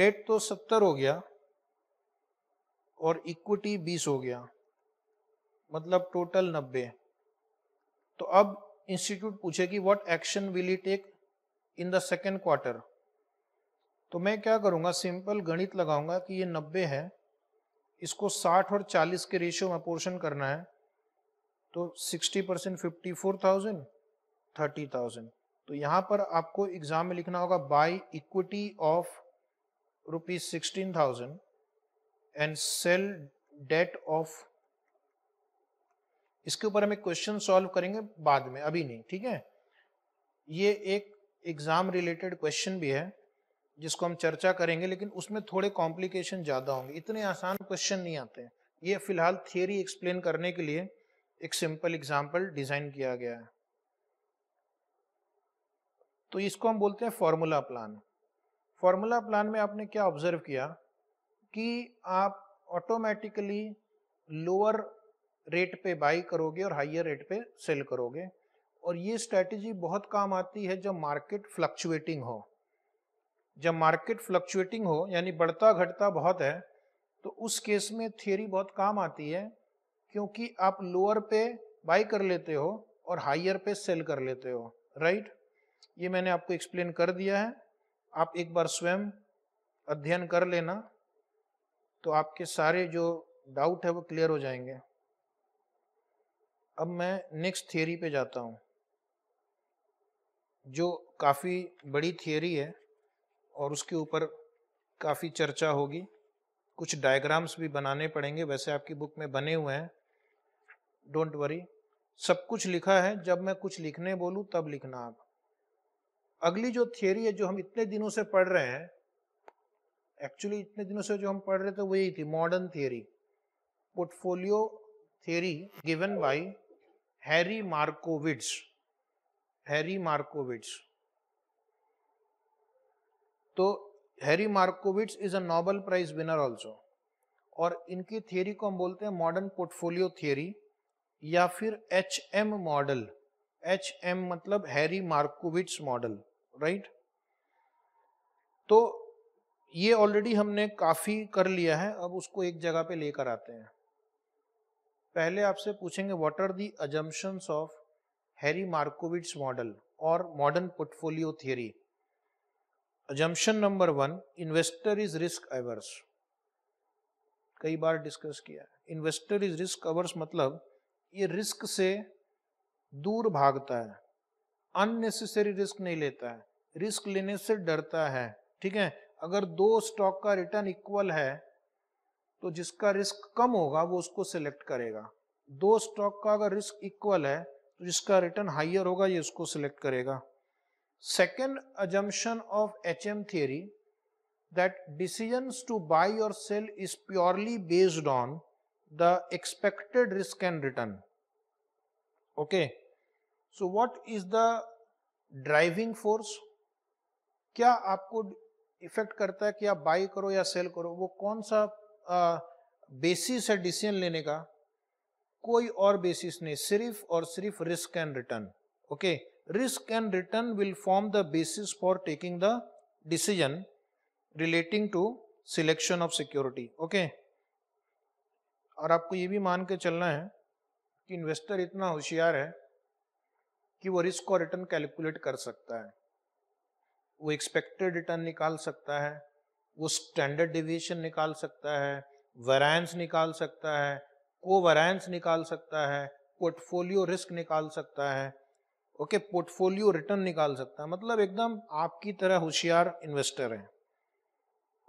Speaker 1: डेट तो सत्तर हो गया और इक्विटी बीस हो गया मतलब टोटल नब्बे तो अब इंस्टीट्यूट पूछे कि what action will you take in the second quarter तो मैं क्या करूंगा सिंपल गणित लगाऊंगा कि ये नब्बे है इसको 60 और 40 के रेशियो में पोर्शन करना है तो 60 percent fifty four thousand thirty thousand तो यहाँ पर आपको एग्जाम में लिखना होगा buy equity of rupees sixteen thousand and sell debt of इसके ऊपर हम एक क्वेश्चन सॉल्व करेंगे बाद में अभी नहीं ठीक है ये एक एग्जाम रिलेटेड क्वेश्चन भी है जिसको हम चर्चा करेंगे लेकिन उसमें थोड़े कॉम्प्लिकेशन ज्यादा होंगे इतने आसान क्वेश्चन नहीं आते हैं ये फिलहाल थियोरी एक्सप्लेन करने के लिए एक सिंपल एग्जाम्पल डिजाइन किया गया है तो इसको हम बोलते हैं फॉर्मूला प्लान फॉर्मूला प्लान में आपने क्या ऑब्जर्व किया कि आप ऑटोमेटिकली लोअर रेट पे बाई करोगे और हाइयर रेट पे सेल करोगे और ये स्ट्रेटजी बहुत काम आती है जब मार्केट फ्लक्चुएटिंग हो जब मार्केट फ्लक्चुएटिंग हो यानी बढ़ता घटता बहुत है तो उस केस में थियोरी बहुत काम आती है क्योंकि आप लोअर पे बाई कर लेते हो और हाइयर पे सेल कर लेते हो राइट ये मैंने आपको एक्सप्लेन कर दिया है आप एक बार स्वयं अध्ययन कर लेना तो आपके सारे जो डाउट है वो क्लियर हो जाएंगे अब मैं नेक्स्ट थियोरी पे जाता हूँ जो काफ़ी बड़ी थियोरी है और उसके ऊपर काफ़ी चर्चा होगी कुछ डायग्राम्स भी बनाने पड़ेंगे वैसे आपकी बुक में बने हुए हैं डोंट वरी सब कुछ लिखा है जब मैं कुछ लिखने बोलूँ तब लिखना आप अगली जो थियोरी है जो हम इतने दिनों से पढ़ रहे हैं एक्चुअली इतने दिनों से जो हम पढ़ रहे थे वही थी modern theory portfolio theory given by Harry Markowitz Harry Markowitz तो Harry Markowitz is a Nobel prize winner also और इनकी थियरी को हम बोलते हैं मॉडर्न पोर्टफोलियो थियोरी या फिर H M model H M मतलब हैरी मार्कोविट्स मॉडल राइट तो ये ऑलरेडी हमने काफी कर लिया है अब उसको एक जगह पे लेकर आते हैं पहले आपसे पूछेंगे what are the assumptions of Harry Markowitz model और modern portfolio theory assumption number one investor is risk averse कई बार डिस्कस किया इन्वेस्टर इज रिस्क अवर्स मतलब ये रिस्क से दूर भागता है अननेसेसरी रिस्क नहीं लेता है रिस्क लेने से डरता है ठीक है अगर दो स्टॉक का रिटर्न इक्वल है तो जिसका रिस्क कम होगा वो उसको सिलेक्ट करेगा दो स्टॉक का अगर रिस्क इक्वल है तो जिसका रिटर्न हाइयर होगा ये उसको सिलेक्ट करेगा second assumption of H M theory that decision to buy और sell is purely based on the expected risk and return okay so what is the driving force क्या आपको इफेक्ट करता है कि आप बाई करो या सेल करो वो कौन सा बेसिस है डिसीजन लेने का कोई और बेसिस नहीं सिर्फ और सिर्फ risk and return okay risk and return will form the basis for taking the decision relating to selection of security okay और आपको ये भी मान के चलना है कि इन्वेस्टर इतना होशियार है कि वो रिस्क और रिटर्न कैलकुलेट कर सकता है वो एक्सपेक्टेड रिटर्न निकाल सकता है वो स्टैंडर्ड डिविएशन निकाल सकता है वेरायंस निकाल सकता है कोवेरायंस निकाल सकता है पोर्टफोलियो रिस्क निकाल सकता है ओके पोर्टफोलियो रिटर्न निकाल सकता है मतलब एकदम आपकी तरह होशियार इन्वेस्टर है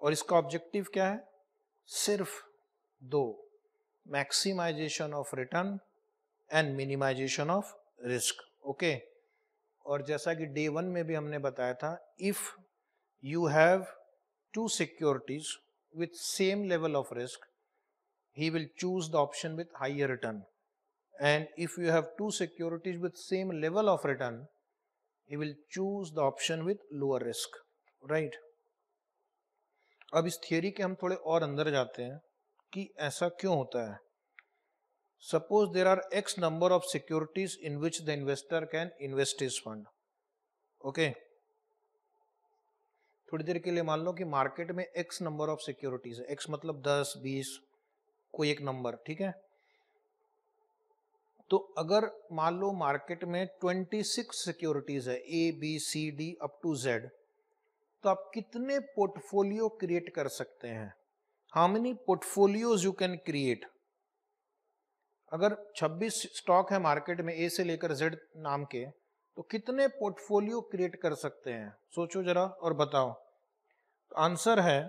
Speaker 1: और इसका ऑब्जेक्टिव क्या है सिर्फ दो maximisation of return and minimisation of risk okay और जैसा कि डे वन में भी हमने बताया था if you have two securities with same level of risk, he will choose the option with higher return. And if you have two securities with same level of return, he will choose the option with lower risk, right? अब इस theory के हम थोड़े और अंदर जाते हैं कि ऐसा क्यों होता है suppose there are x number of securities in which the investor can invest his fund okay थोड़ी देर के लिए मान लो कि मार्केट में एक्स नंबर ऑफ सिक्योरिटीज है एक्स मतलब दस बीस कोई एक नंबर ठीक है तो अगर मान लो मार्केट में ट्वेंटी सिक्स सिक्योरिटीज है A B C D up to Z तो आप कितने पोर्टफोलियो क्रिएट कर सकते हैं how many portfolios you can create अगर 26 स्टॉक है मार्केट में ए से लेकर जेड नाम के तो कितने पोर्टफोलियो क्रिएट कर सकते हैं सोचो जरा और बताओ तो आंसर है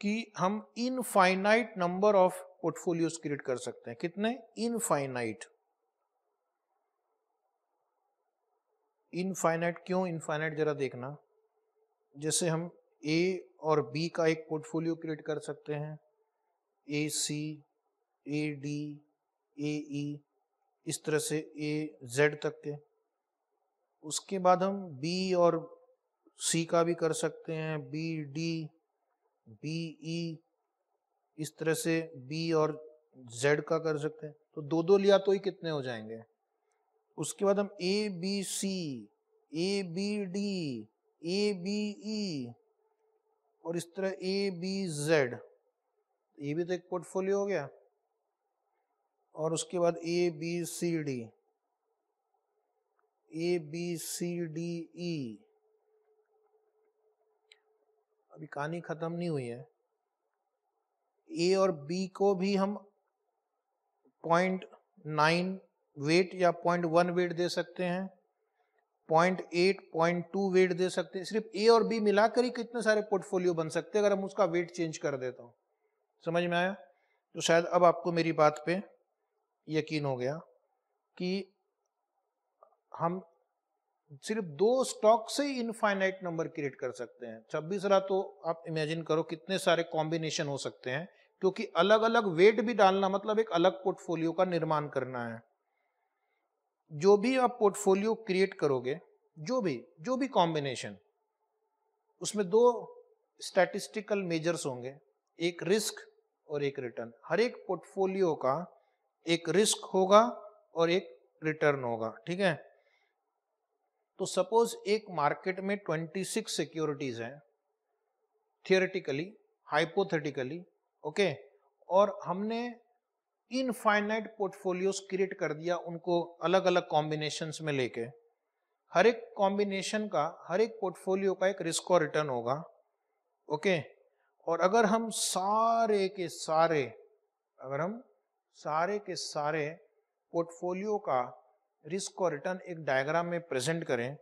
Speaker 1: कि हम infinite number of portfolios create कर सकते हैं कितने इनफाइनाइट इनफाइनाइट क्यों इनफाइनाइट जरा देखना जैसे हम ए और बी का एक पोर्टफोलियो क्रिएट कर सकते हैं ए सी ए डी ए ई इस तरह से ए जेड तक के उसके बाद हम बी और सी का भी कर सकते हैं बी डी बी ई इस तरह से बी और जेड का कर सकते हैं तो दो दो लिया तो ही कितने हो जाएंगे उसके बाद हम A B C A B D A B E और इस तरह ए बी जेड ये भी तो एक पोर्टफोलियो हो गया और उसके बाद A B C D A B C D E अभी कहानी खत्म नहीं हुई है ए और बी को भी हम पॉइंट नाइन वेट या पॉइंट वन वेट दे सकते हैं point eight point two weight दे सकते हैं सिर्फ ए और बी मिलाकर ही कितने सारे पोर्टफोलियो बन सकते हैं अगर हम उसका वेट चेंज कर देता हूं समझ में आया तो शायद अब आपको मेरी बात पे यकीन हो गया कि हम सिर्फ दो स्टॉक से ही इनफाइनाइट नंबर क्रिएट कर सकते हैं छब्बीस रहा तो आप इमेजिन करो कितने सारे कॉम्बिनेशन हो सकते हैं क्योंकि अलग अलग वेट भी डालना मतलब एक अलग पोर्टफोलियो का निर्माण करना है जो भी आप पोर्टफोलियो क्रिएट करोगे जो भी जो भी कॉम्बिनेशन उसमें दो स्टैटिस्टिकल मेजर्स होंगे एक रिस्क और एक रिटर्न हर एक पोर्टफोलियो का एक रिस्क होगा और एक रिटर्न होगा ठीक है तो सपोज एक मार्केट में 26 सिक्योरिटीज हैं थियोरेटिकली हाइपोथेटिकली ओके और हमने इनफाइनाइट पोर्टफोलियोज क्रिएट कर दिया उनको अलग अलग कॉम्बिनेशन में लेके हर एक कॉम्बिनेशन का हर एक पोर्टफोलियो का एक रिस्क और रिटर्न होगा ओके और अगर हम सारे के सारे अगर हम सारे के सारे पोर्टफोलियो का रिस्क और रिटर्न एक डायग्राम में प्रेजेंट करें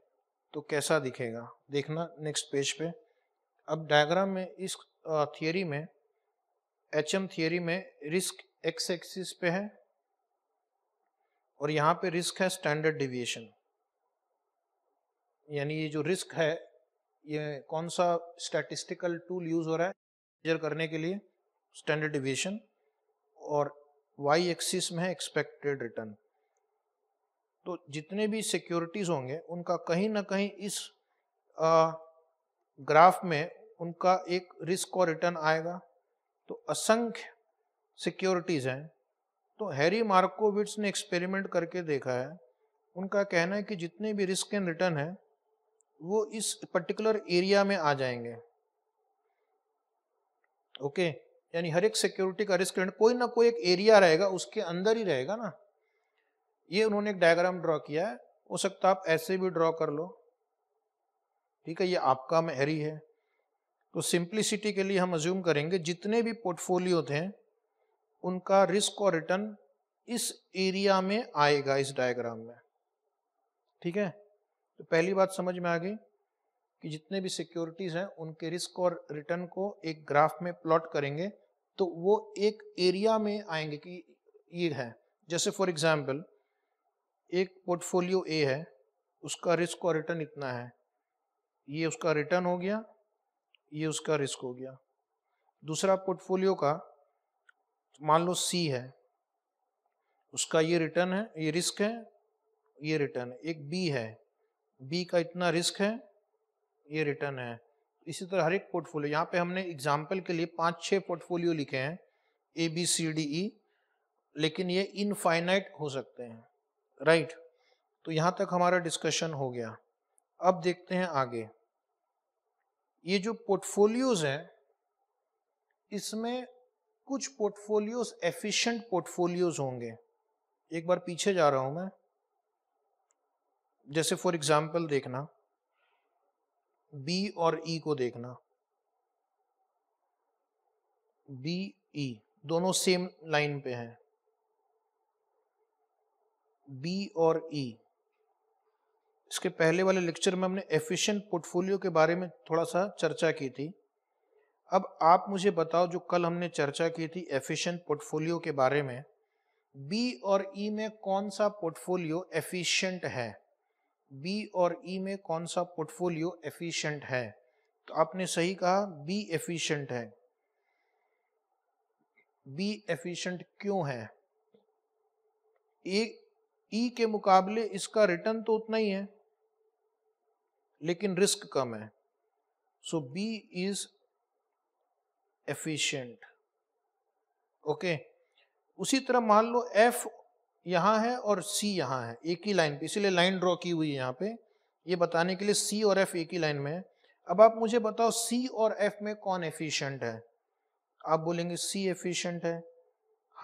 Speaker 1: तो कैसा दिखेगा देखना नेक्स्ट पेज पे अब डायग्राम में इस थियोरी में एच एम थियोरी में रिस्क एक्स एक्सिस पे है और यहाँ पे रिस्क है स्टैंडर्ड डिविएशन यानी ये जो रिस्क है ये कौन सा स्टैटिस्टिकल टूल यूज हो रहा है मेजर करने के लिए स्टैंडर्ड डिविएशन और वाई एक्सिस में है एक्सपेक्टेड रिटर्न तो जितने भी सिक्योरिटीज होंगे उनका कहीं ना कहीं इस आ, ग्राफ में उनका एक रिस्क और रिटर्न आएगा तो असंख्य सिक्योरिटीज हैं तो हैरी मार्कोविट्स ने एक्सपेरिमेंट करके देखा है उनका कहना है कि जितने भी रिस्क एंड रिटर्न है वो इस पर्टिकुलर एरिया में आ जाएंगे ओके यानी हर एक सिक्योरिटी का रिस्क कोई ना कोई एक एरिया रहेगा उसके अंदर ही रहेगा ना ये उन्होंने एक डायग्राम ड्रॉ किया है हो सकता आप ऐसे भी ड्रॉ कर लो ठीक है ये आपका मेहरी है तो सिंप्लिसिटी के लिए हम अज्यूम करेंगे जितने भी पोर्टफोलियो थे उनका रिस्क और रिटर्न इस एरिया में आएगा इस डायग्राम में ठीक है तो पहली बात समझ में आ गई कि जितने भी सिक्योरिटीज हैं उनके रिस्क और रिटर्न को एक ग्राफ में प्लॉट करेंगे तो वो एक एरिया में आएंगे कि ये है जैसे फॉर एग्जाम्पल एक पोर्टफोलियो ए है उसका रिस्क और रिटर्न इतना है ये उसका रिटर्न हो गया ये उसका रिस्क हो गया दूसरा पोर्टफोलियो का मान लो सी है उसका ये रिटर्न है ये रिस्क है ये रिटर्न एक बी है बी का इतना रिस्क है ये रिटर्न है इसी तरह हर एक पोर्टफोलियो यहाँ पे हमने एग्जाम्पल के लिए पाँच छः पोर्टफोलियो लिखे हैं ए बी सी डी ई लेकिन ये इनफाइनाइट हो सकते हैं राइट तो यहां तक हमारा डिस्कशन हो गया अब देखते हैं आगे ये जो पोर्टफोलियोज हैं इसमें कुछ पोर्टफोलियोज एफिशिएंट पोर्टफोलियोज होंगे एक बार पीछे जा रहा हूं मैं जैसे फॉर एग्जांपल देखना बी और ई e को देखना बी ई e, दोनों सेम लाइन पे हैं बी और ई e. इसके पहले वाले लेक्चर में हमने एफिशिएंट पोर्टफोलियो के बारे में थोड़ा सा चर्चा की थी अब आप मुझे बताओ जो कल हमने चर्चा की थी एफिशिएंट पोर्टफोलियो के बारे में बी और ई e में कौन सा पोर्टफोलियो एफिशिएंट है बी और ई e में कौन सा पोर्टफोलियो एफिशिएंट है तो आपने सही कहा बी एफिशिएंट है बी एफिशिएंट क्यों है एक ई e के मुकाबले इसका रिटर्न तो उतना ही है लेकिन रिस्क कम है so B is efficient okay उसी तरह मान लो एफ यहां है और सी यहां है एक ही लाइन पे इसीलिए लाइन ड्रॉ की हुई है यहां पे ये बताने के लिए सी और एफ एक ही लाइन में है अब आप मुझे बताओ सी और एफ में कौन एफिशिएंट है आप बोलेंगे सी एफिशिएंट है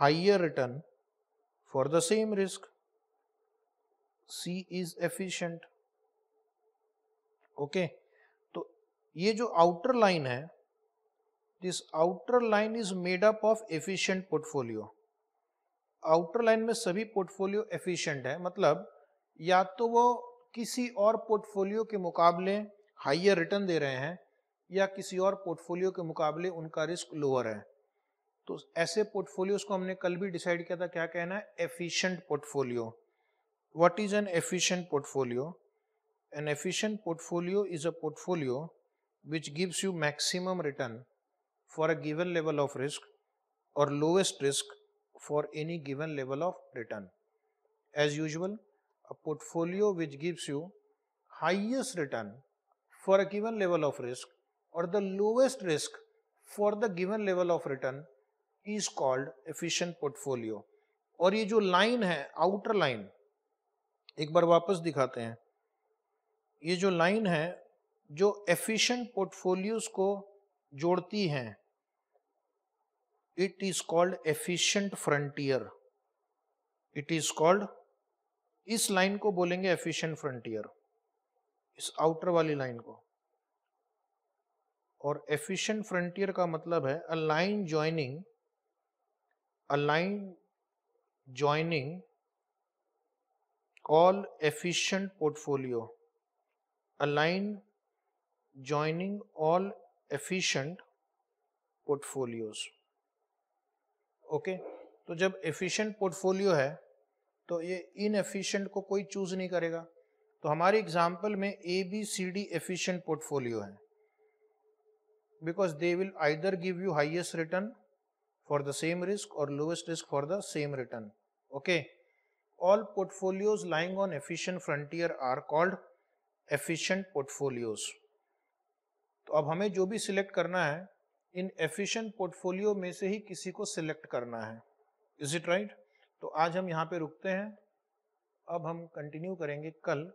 Speaker 1: higher return for the same risk C is efficient. okay. तो ये जो आउटर लाइन है this outer line is made up of efficient portfolio outer line में सभी पोर्टफोलियो efficient है मतलब या तो वो किसी और पोर्टफोलियो के मुकाबले हाइयर रिटर्न दे रहे हैं या किसी और पोर्टफोलियो के मुकाबले उनका रिस्क लोअर है तो ऐसे पोर्टफोलियोज को हमने कल भी डिसाइड किया था क्या कहना है efficient portfolio What is an efficient portfolio? An efficient portfolio is a portfolio which gives you maximum return for a given level of risk or lowest risk for any given level of return. As usual, a portfolio which gives you highest return for a given level of risk or the lowest risk for the given level of return is called efficient portfolio. Or, ये जो line है outer line एक बार वापस दिखाते हैं ये जो line है जो एफिशिएंट पोर्टफोलियोज को जोड़ती हैं it is called efficient frontier it is called इस लाइन को बोलेंगे एफिशिएंट फ्रंटियर इस आउटर वाली लाइन को और एफिशिएंट फ्रंटियर का मतलब है a line joining a line joining call efficient portfolio a line joining all efficient portfolios okay तो जब एफिशिएंट पोर्टफोलियो है तो ये एफिशियंट को कोई चूज नहीं करेगा तो हमारे एग्जाम्पल में A B C D efficient portfolio है because they will either give you highest return for the same risk और lowest risk for the same return okay all portfolios lying on efficient frontier are called efficient portfolios. तो अब हमें जो भी select करना है इन efficient portfolio में से ही किसी को सिलेक्ट करना है इज इट राइट तो आज हम यहाँ पे रुकते हैं अब हम कंटिन्यू करेंगे कल